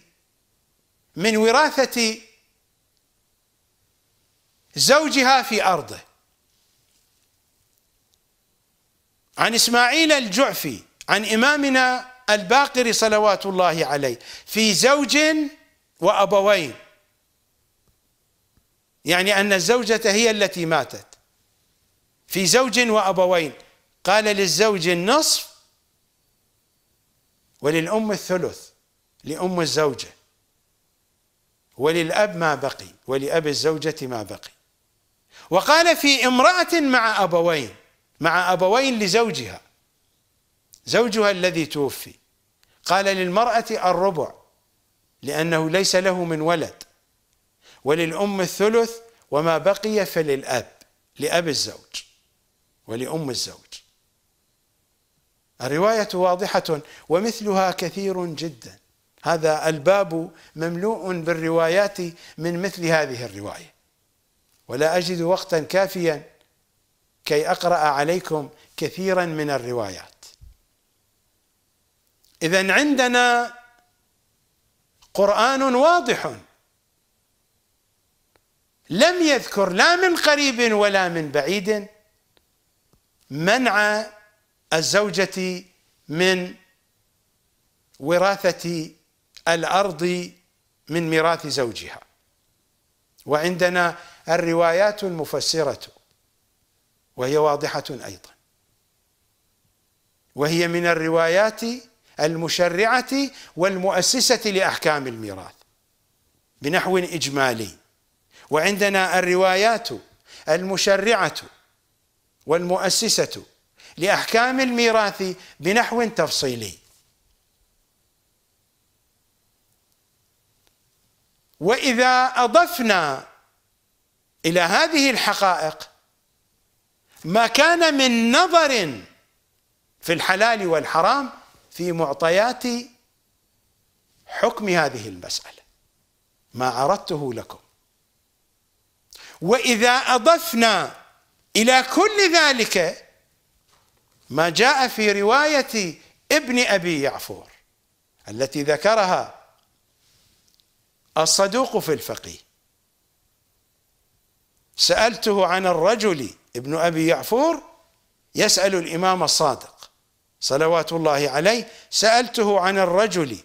من وراثة زوجها في أرضه عن إسماعيل الجعفي عن إمامنا الباقر صلوات الله عليه في زوج وأبوين يعني أن الزوجة هي التي ماتت في زوج وأبوين قال للزوج النصف وللأم الثلث لأم الزوجة وللأب ما بقي ولأب الزوجة ما بقي وقال في امرأة مع أبوين مع أبوين لزوجها زوجها الذي توفي قال للمرأة الربع لأنه ليس له من ولد وللأم الثلث وما بقي فللأب لأب الزوج ولأم الزوج الرواية واضحة ومثلها كثير جدا هذا الباب مملوء بالروايات من مثل هذه الرواية ولا أجد وقتا كافيا كي أقرأ عليكم كثيرا من الروايات إذا عندنا قرآن واضح لم يذكر لا من قريب ولا من بعيد منع الزوجة من وراثة الأرض من ميراث زوجها وعندنا الروايات المفسرة وهي واضحة أيضا وهي من الروايات المشرعة والمؤسسة لأحكام الميراث بنحو إجمالي وعندنا الروايات المشرعة والمؤسسة لأحكام الميراث بنحو تفصيلي وإذا أضفنا إلى هذه الحقائق ما كان من نظر في الحلال والحرام في معطيات حكم هذه المسألة ما عرضته لكم وإذا أضفنا إلى كل ذلك ما جاء في رواية ابن أبي يعفور التي ذكرها الصدوق في الفقيه سألته عن الرجل ابن أبي يعفور يسأل الإمام الصادق صلوات الله عليه سألته عن الرجل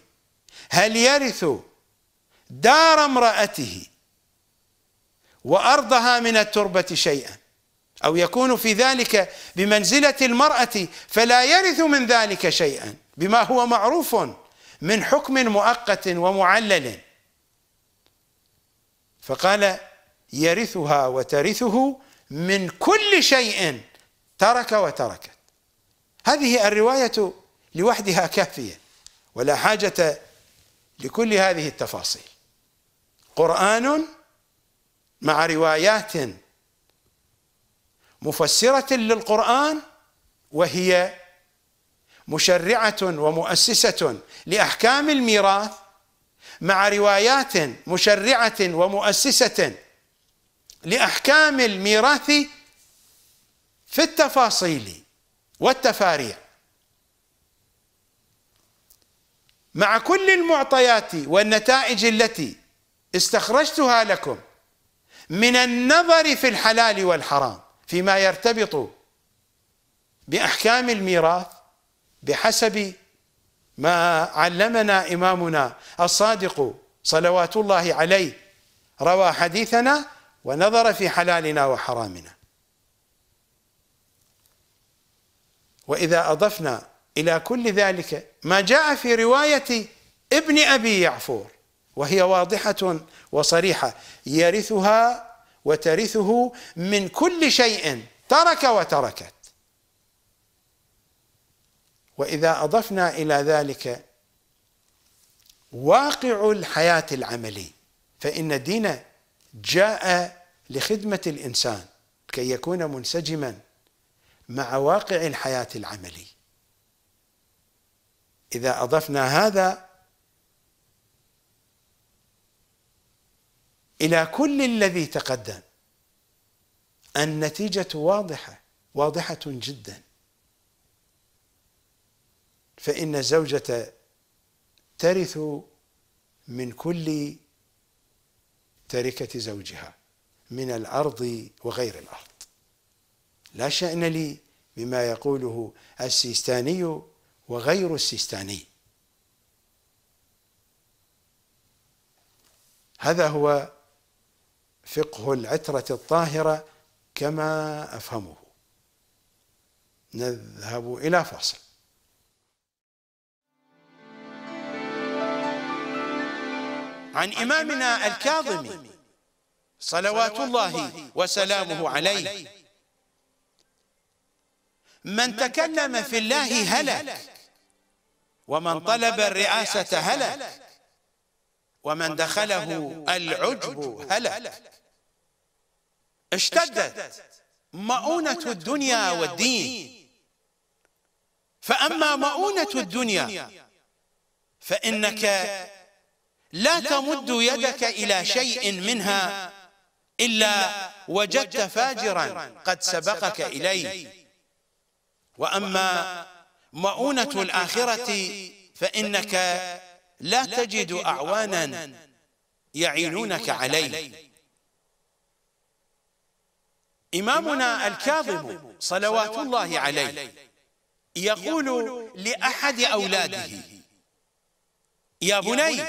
هل يرث دار امرأته وأرضها من التربة شيئا أو يكون في ذلك بمنزلة المرأة فلا يرث من ذلك شيئا بما هو معروف من حكم مؤقت ومعلل فقال يرثها وترثه من كل شيء ترك وتركه هذه الرواية لوحدها كافية ولا حاجة لكل هذه التفاصيل قرآن مع روايات مفسرة للقرآن وهي مشرعة ومؤسسة لأحكام الميراث مع روايات مشرعة ومؤسسة لأحكام الميراث في التفاصيل والتفاريع مع كل المعطيات والنتائج التي استخرجتها لكم من النظر في الحلال والحرام فيما يرتبط باحكام الميراث بحسب ما علمنا امامنا الصادق صلوات الله عليه روى حديثنا ونظر في حلالنا وحرامنا وإذا أضفنا إلى كل ذلك ما جاء في رواية ابن أبي يعفور وهي واضحة وصريحة يرثها وترثه من كل شيء ترك وتركت وإذا أضفنا إلى ذلك واقع الحياة العملي فإن الدين جاء لخدمة الإنسان كي يكون منسجما مع واقع الحياة العملي إذا أضفنا هذا إلى كل الذي تقدم النتيجة واضحة واضحة جدا فإن الزوجة ترث من كل تركة زوجها من الأرض وغير الأرض لا شأن لي بما يقوله السيستاني وغير السيستاني هذا هو فقه العترة الطاهرة كما أفهمه نذهب إلى فاصل عن إمامنا الكاظم صلوات الله وسلامه عليه من تكلم في الله هلك ومن طلب الرئاسة هلك ومن دخله العجب هلك اشتدت مؤونة الدنيا والدين فأما مؤونة الدنيا فإنك لا تمد يدك إلى شيء منها إلا وجدت فاجرا قد سبقك إليه وأما مؤونة الآخرة فإنك لا تجد أعوانا يعينونك عليه إمامنا الكاظم صلوات الله عليه يقول لأحد أولاده يا بني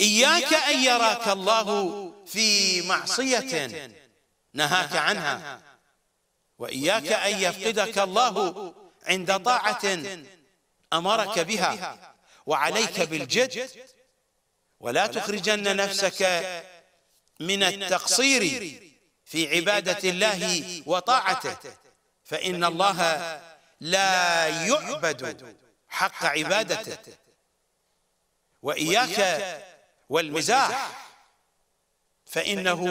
إياك أن يراك الله في معصية نهاك عنها وإياك أن يفقدك الله عند طاعة أمرك بها وعليك بالجد ولا تخرجن نفسك من التقصير في عبادة الله وطاعته فإن الله لا يعبد حق عبادته وإياك والمزاح فإنه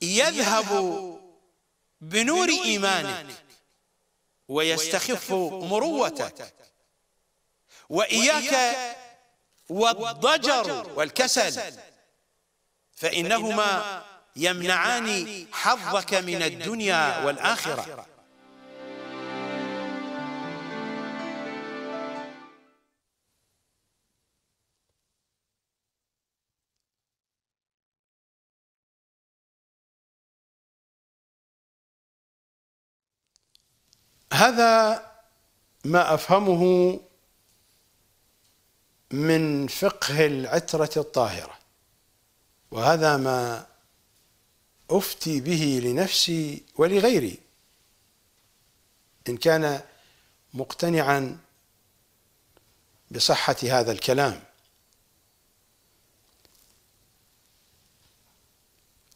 يذهب بنور إيمانك ويستخف مروتك وإياك والضجر والكسل فإنهما يمنعان حظك من الدنيا والآخرة هذا ما افهمه من فقه العترة الطاهرة وهذا ما أفتي به لنفسي ولغيري إن كان مقتنعا بصحة هذا الكلام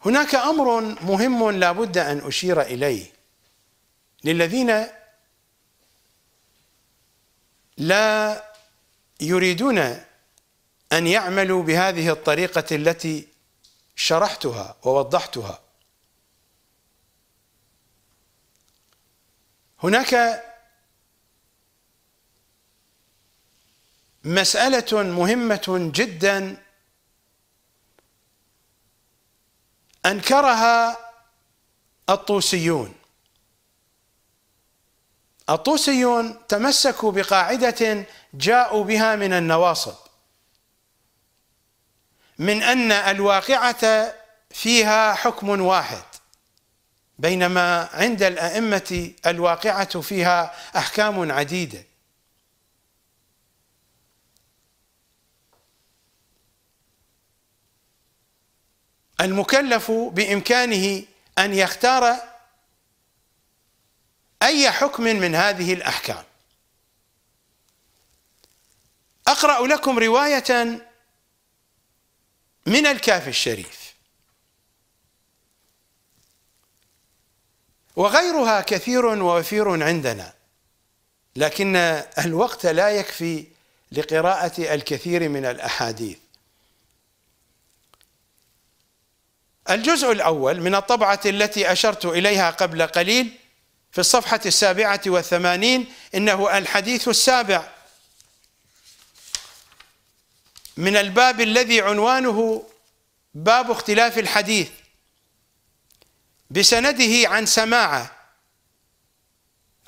هناك أمر مهم لا بد أن أشير إليه للذين لا يريدون أن يعملوا بهذه الطريقة التي شرحتها ووضحتها هناك مسألة مهمة جدا أنكرها الطوسيون الطوسيون تمسكوا بقاعده جاءوا بها من النواصب من ان الواقعه فيها حكم واحد بينما عند الائمه الواقعه فيها احكام عديده المكلف بامكانه ان يختار أي حكم من هذه الأحكام أقرأ لكم رواية من الكافي الشريف وغيرها كثير ووفير عندنا لكن الوقت لا يكفي لقراءة الكثير من الأحاديث الجزء الأول من الطبعة التي أشرت إليها قبل قليل في الصفحة السابعة والثمانين إنه الحديث السابع من الباب الذي عنوانه باب اختلاف الحديث بسنده عن سماعه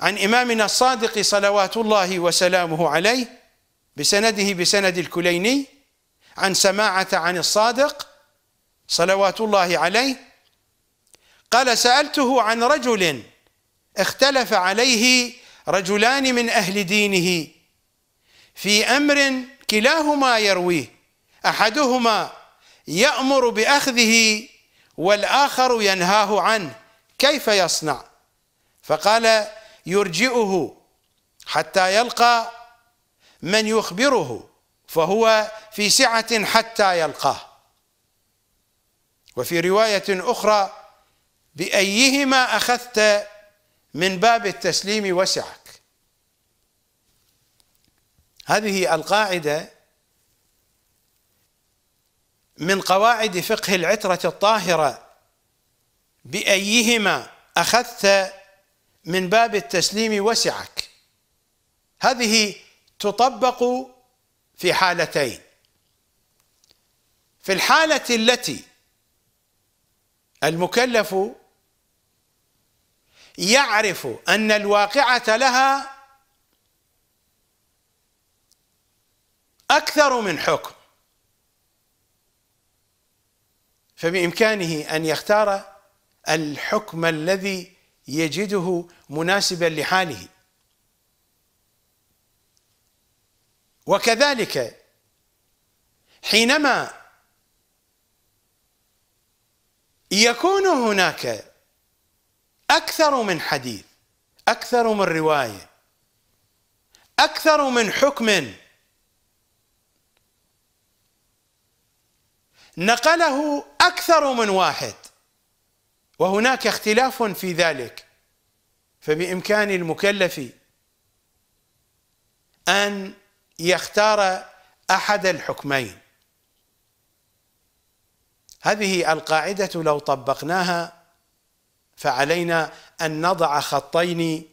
عن إمامنا الصادق صلوات الله وسلامه عليه بسنده بسند الكليني عن سماعة عن الصادق صلوات الله عليه قال سألته عن رجل اختلف عليه رجلان من اهل دينه في امر كلاهما يرويه احدهما يامر باخذه والاخر ينهاه عنه كيف يصنع فقال يرجئه حتى يلقى من يخبره فهو في سعه حتى يلقاه وفي روايه اخرى بايهما اخذت من باب التسليم وسعك هذه القاعده من قواعد فقه العتره الطاهره بايهما اخذت من باب التسليم وسعك هذه تطبق في حالتين في الحاله التي المكلف يعرف ان الواقعه لها اكثر من حكم فبامكانه ان يختار الحكم الذي يجده مناسبا لحاله وكذلك حينما يكون هناك أكثر من حديث أكثر من رواية أكثر من حكم نقله أكثر من واحد وهناك اختلاف في ذلك فبإمكان المكلف أن يختار أحد الحكمين هذه القاعدة لو طبقناها فعلينا أن نضع خطين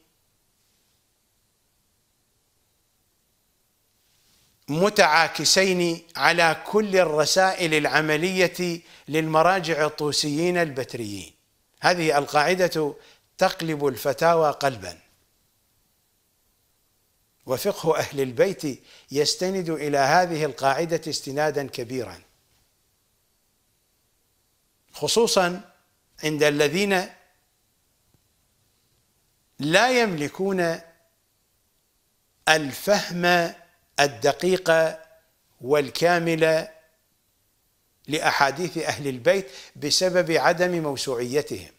متعاكسين على كل الرسائل العملية للمراجع الطوسيين البتريين هذه القاعدة تقلب الفتاوى قلبا وفقه أهل البيت يستند إلى هذه القاعدة استنادا كبيرا خصوصا عند الذين لا يملكون الفهم الدقيق والكامل لأحاديث أهل البيت بسبب عدم موسوعيتهم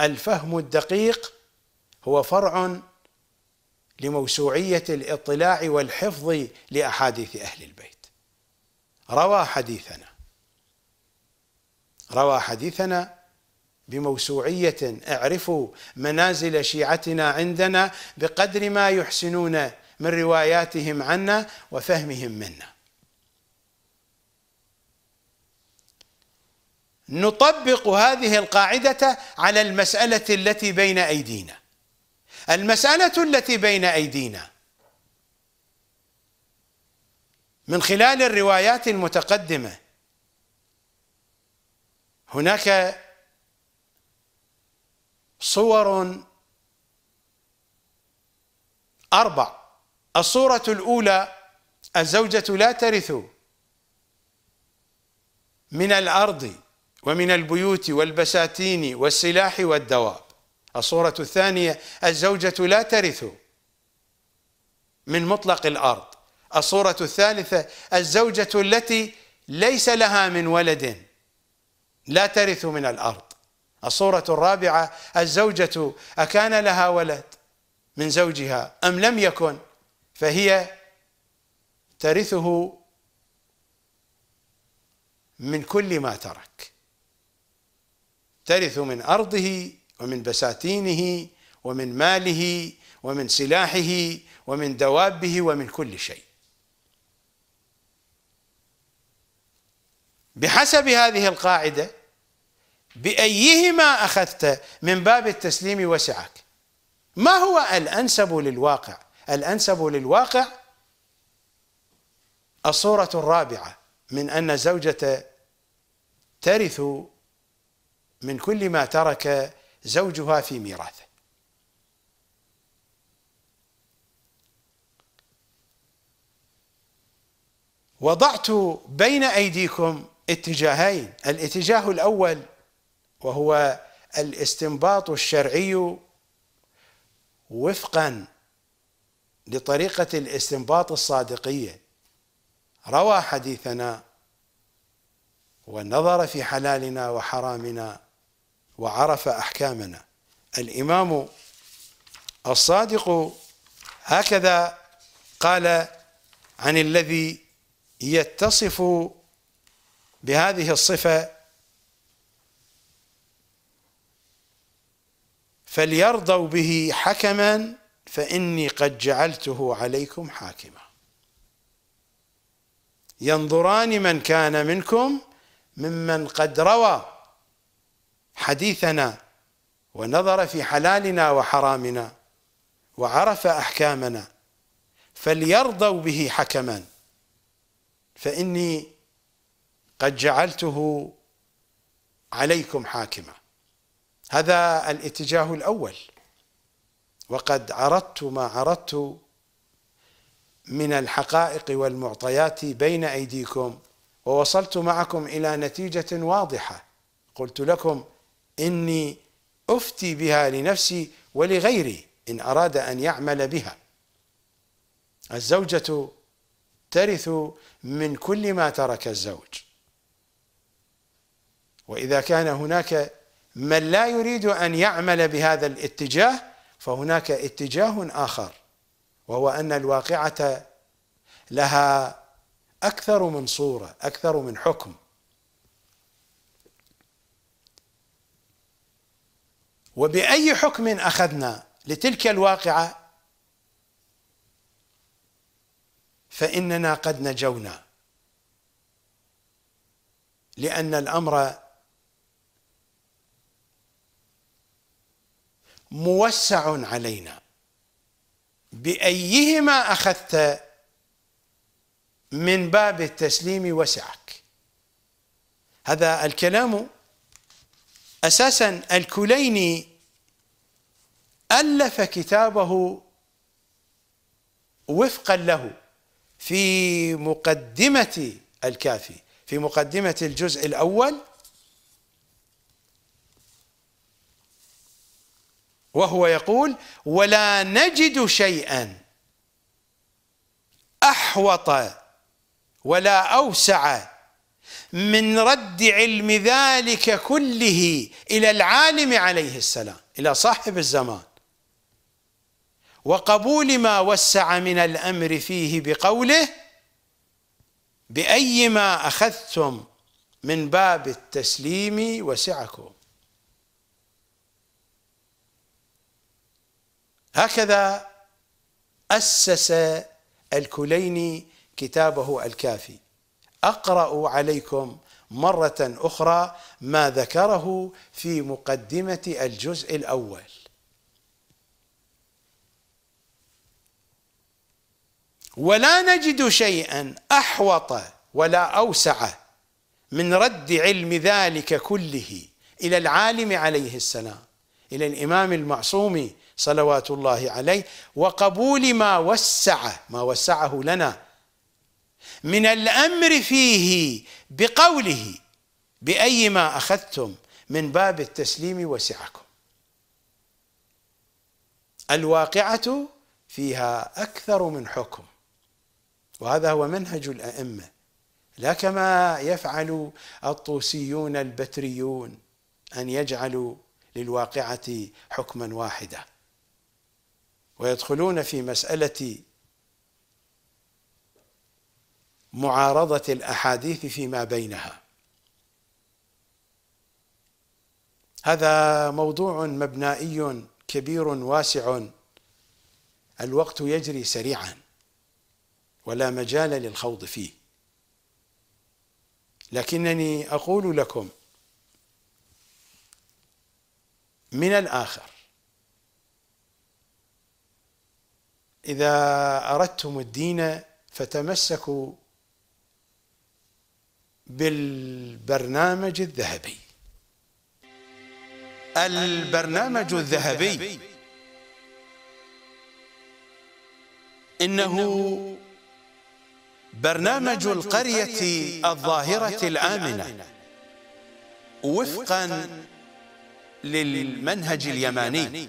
الفهم الدقيق هو فرع لموسوعية الإطلاع والحفظ لأحاديث أهل البيت روى حديثنا روى حديثنا بموسوعية اعرفوا منازل شيعتنا عندنا بقدر ما يحسنون من رواياتهم عنا وفهمهم منا نطبق هذه القاعدة على المسألة التي بين أيدينا المسألة التي بين أيدينا من خلال الروايات المتقدمة هناك صور أربع الصورة الأولى الزوجة لا ترث من الأرض ومن البيوت والبساتين والسلاح والدواب الصورة الثانية الزوجة لا ترث من مطلق الأرض الصورة الثالثة الزوجة التي ليس لها من ولد لا ترث من الأرض الصورة الرابعة الزوجة أكان لها ولد من زوجها أم لم يكن فهي ترثه من كل ما ترك ترث من أرضه ومن بساتينه ومن ماله ومن سلاحه ومن دوابه ومن كل شيء بحسب هذه القاعده بايهما اخذت من باب التسليم وسعك ما هو الانسب للواقع الانسب للواقع الصوره الرابعه من ان الزوجه ترث من كل ما ترك زوجها في ميراثه وضعت بين ايديكم اتجاهين الاتجاه الاول وهو الاستنباط الشرعي وفقا لطريقة الاستنباط الصادقية روى حديثنا ونظر في حلالنا وحرامنا وعرف أحكامنا الإمام الصادق هكذا قال عن الذي يتصف بهذه الصفه فليرضوا به حكما فاني قد جعلته عليكم حاكما ينظران من كان منكم ممن قد روى حديثنا ونظر في حلالنا وحرامنا وعرف احكامنا فليرضوا به حكما فاني قد جعلته عليكم حاكما هذا الاتجاه الاول وقد عرضت ما عرضت من الحقائق والمعطيات بين ايديكم ووصلت معكم الى نتيجه واضحه قلت لكم اني افتي بها لنفسي ولغيري ان اراد ان يعمل بها الزوجه ترث من كل ما ترك الزوج واذا كان هناك من لا يريد أن يعمل بهذا الاتجاه فهناك اتجاه آخر وهو أن الواقعة لها أكثر من صورة أكثر من حكم وبأي حكم أخذنا لتلك الواقعة فإننا قد نجونا لأن الأمر موسع علينا بايهما اخذت من باب التسليم وسعك هذا الكلام اساسا الكليني الف كتابه وفقا له في مقدمه الكافي في مقدمه الجزء الاول وهو يقول ولا نجد شيئا أحوط ولا أوسع من رد علم ذلك كله إلى العالم عليه السلام إلى صاحب الزمان وقبول ما وسع من الأمر فيه بقوله بأي ما أخذتم من باب التسليم وسعكم هكذا أسس الكليني كتابه الكافي أقرأ عليكم مرة أخرى ما ذكره في مقدمة الجزء الأول ولا نجد شيئا أحوط ولا أوسع من رد علم ذلك كله إلى العالم عليه السلام إلى الإمام المعصوم صلوات الله عليه وقبول ما وسع ما وسعه لنا من الامر فيه بقوله باي ما اخذتم من باب التسليم وسعكم الواقعه فيها اكثر من حكم وهذا هو منهج الائمه لا كما يفعل الطوسيون البتريون ان يجعلوا للواقعه حكما واحدا ويدخلون في مسألة معارضة الأحاديث فيما بينها هذا موضوع مبنائي كبير واسع الوقت يجري سريعا ولا مجال للخوض فيه لكنني أقول لكم من الآخر إذا أردتم الدين فتمسكوا بالبرنامج الذهبي البرنامج الذهبي إنه برنامج القرية الظاهرة الآمنة وفقا للمنهج اليماني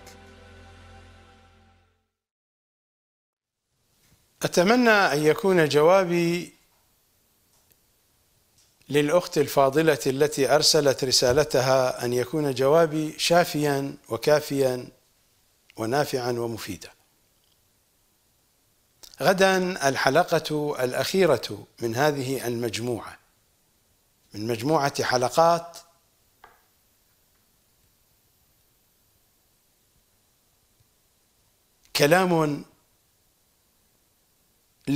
أتمنى أن يكون جوابي للأخت الفاضلة التي أرسلت رسالتها أن يكون جوابي شافيا وكافيا ونافعا ومفيدا. غدا الحلقة الأخيرة من هذه المجموعة من مجموعة حلقات كلام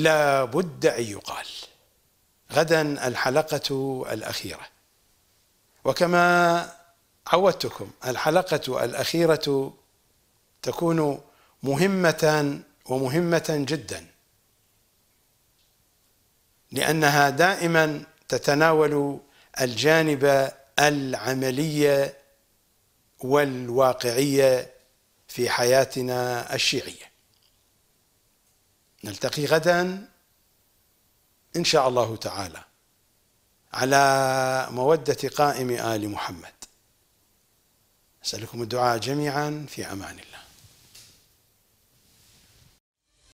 لا بد أن يقال غدا الحلقة الأخيرة وكما عودتكم الحلقة الأخيرة تكون مهمة ومهمة جدا لأنها دائما تتناول الجانب العملي والواقعي في حياتنا الشيعيه نلتقي غدا ان شاء الله تعالى على موده قائم ال محمد اسالكم الدعاء جميعا في امان الله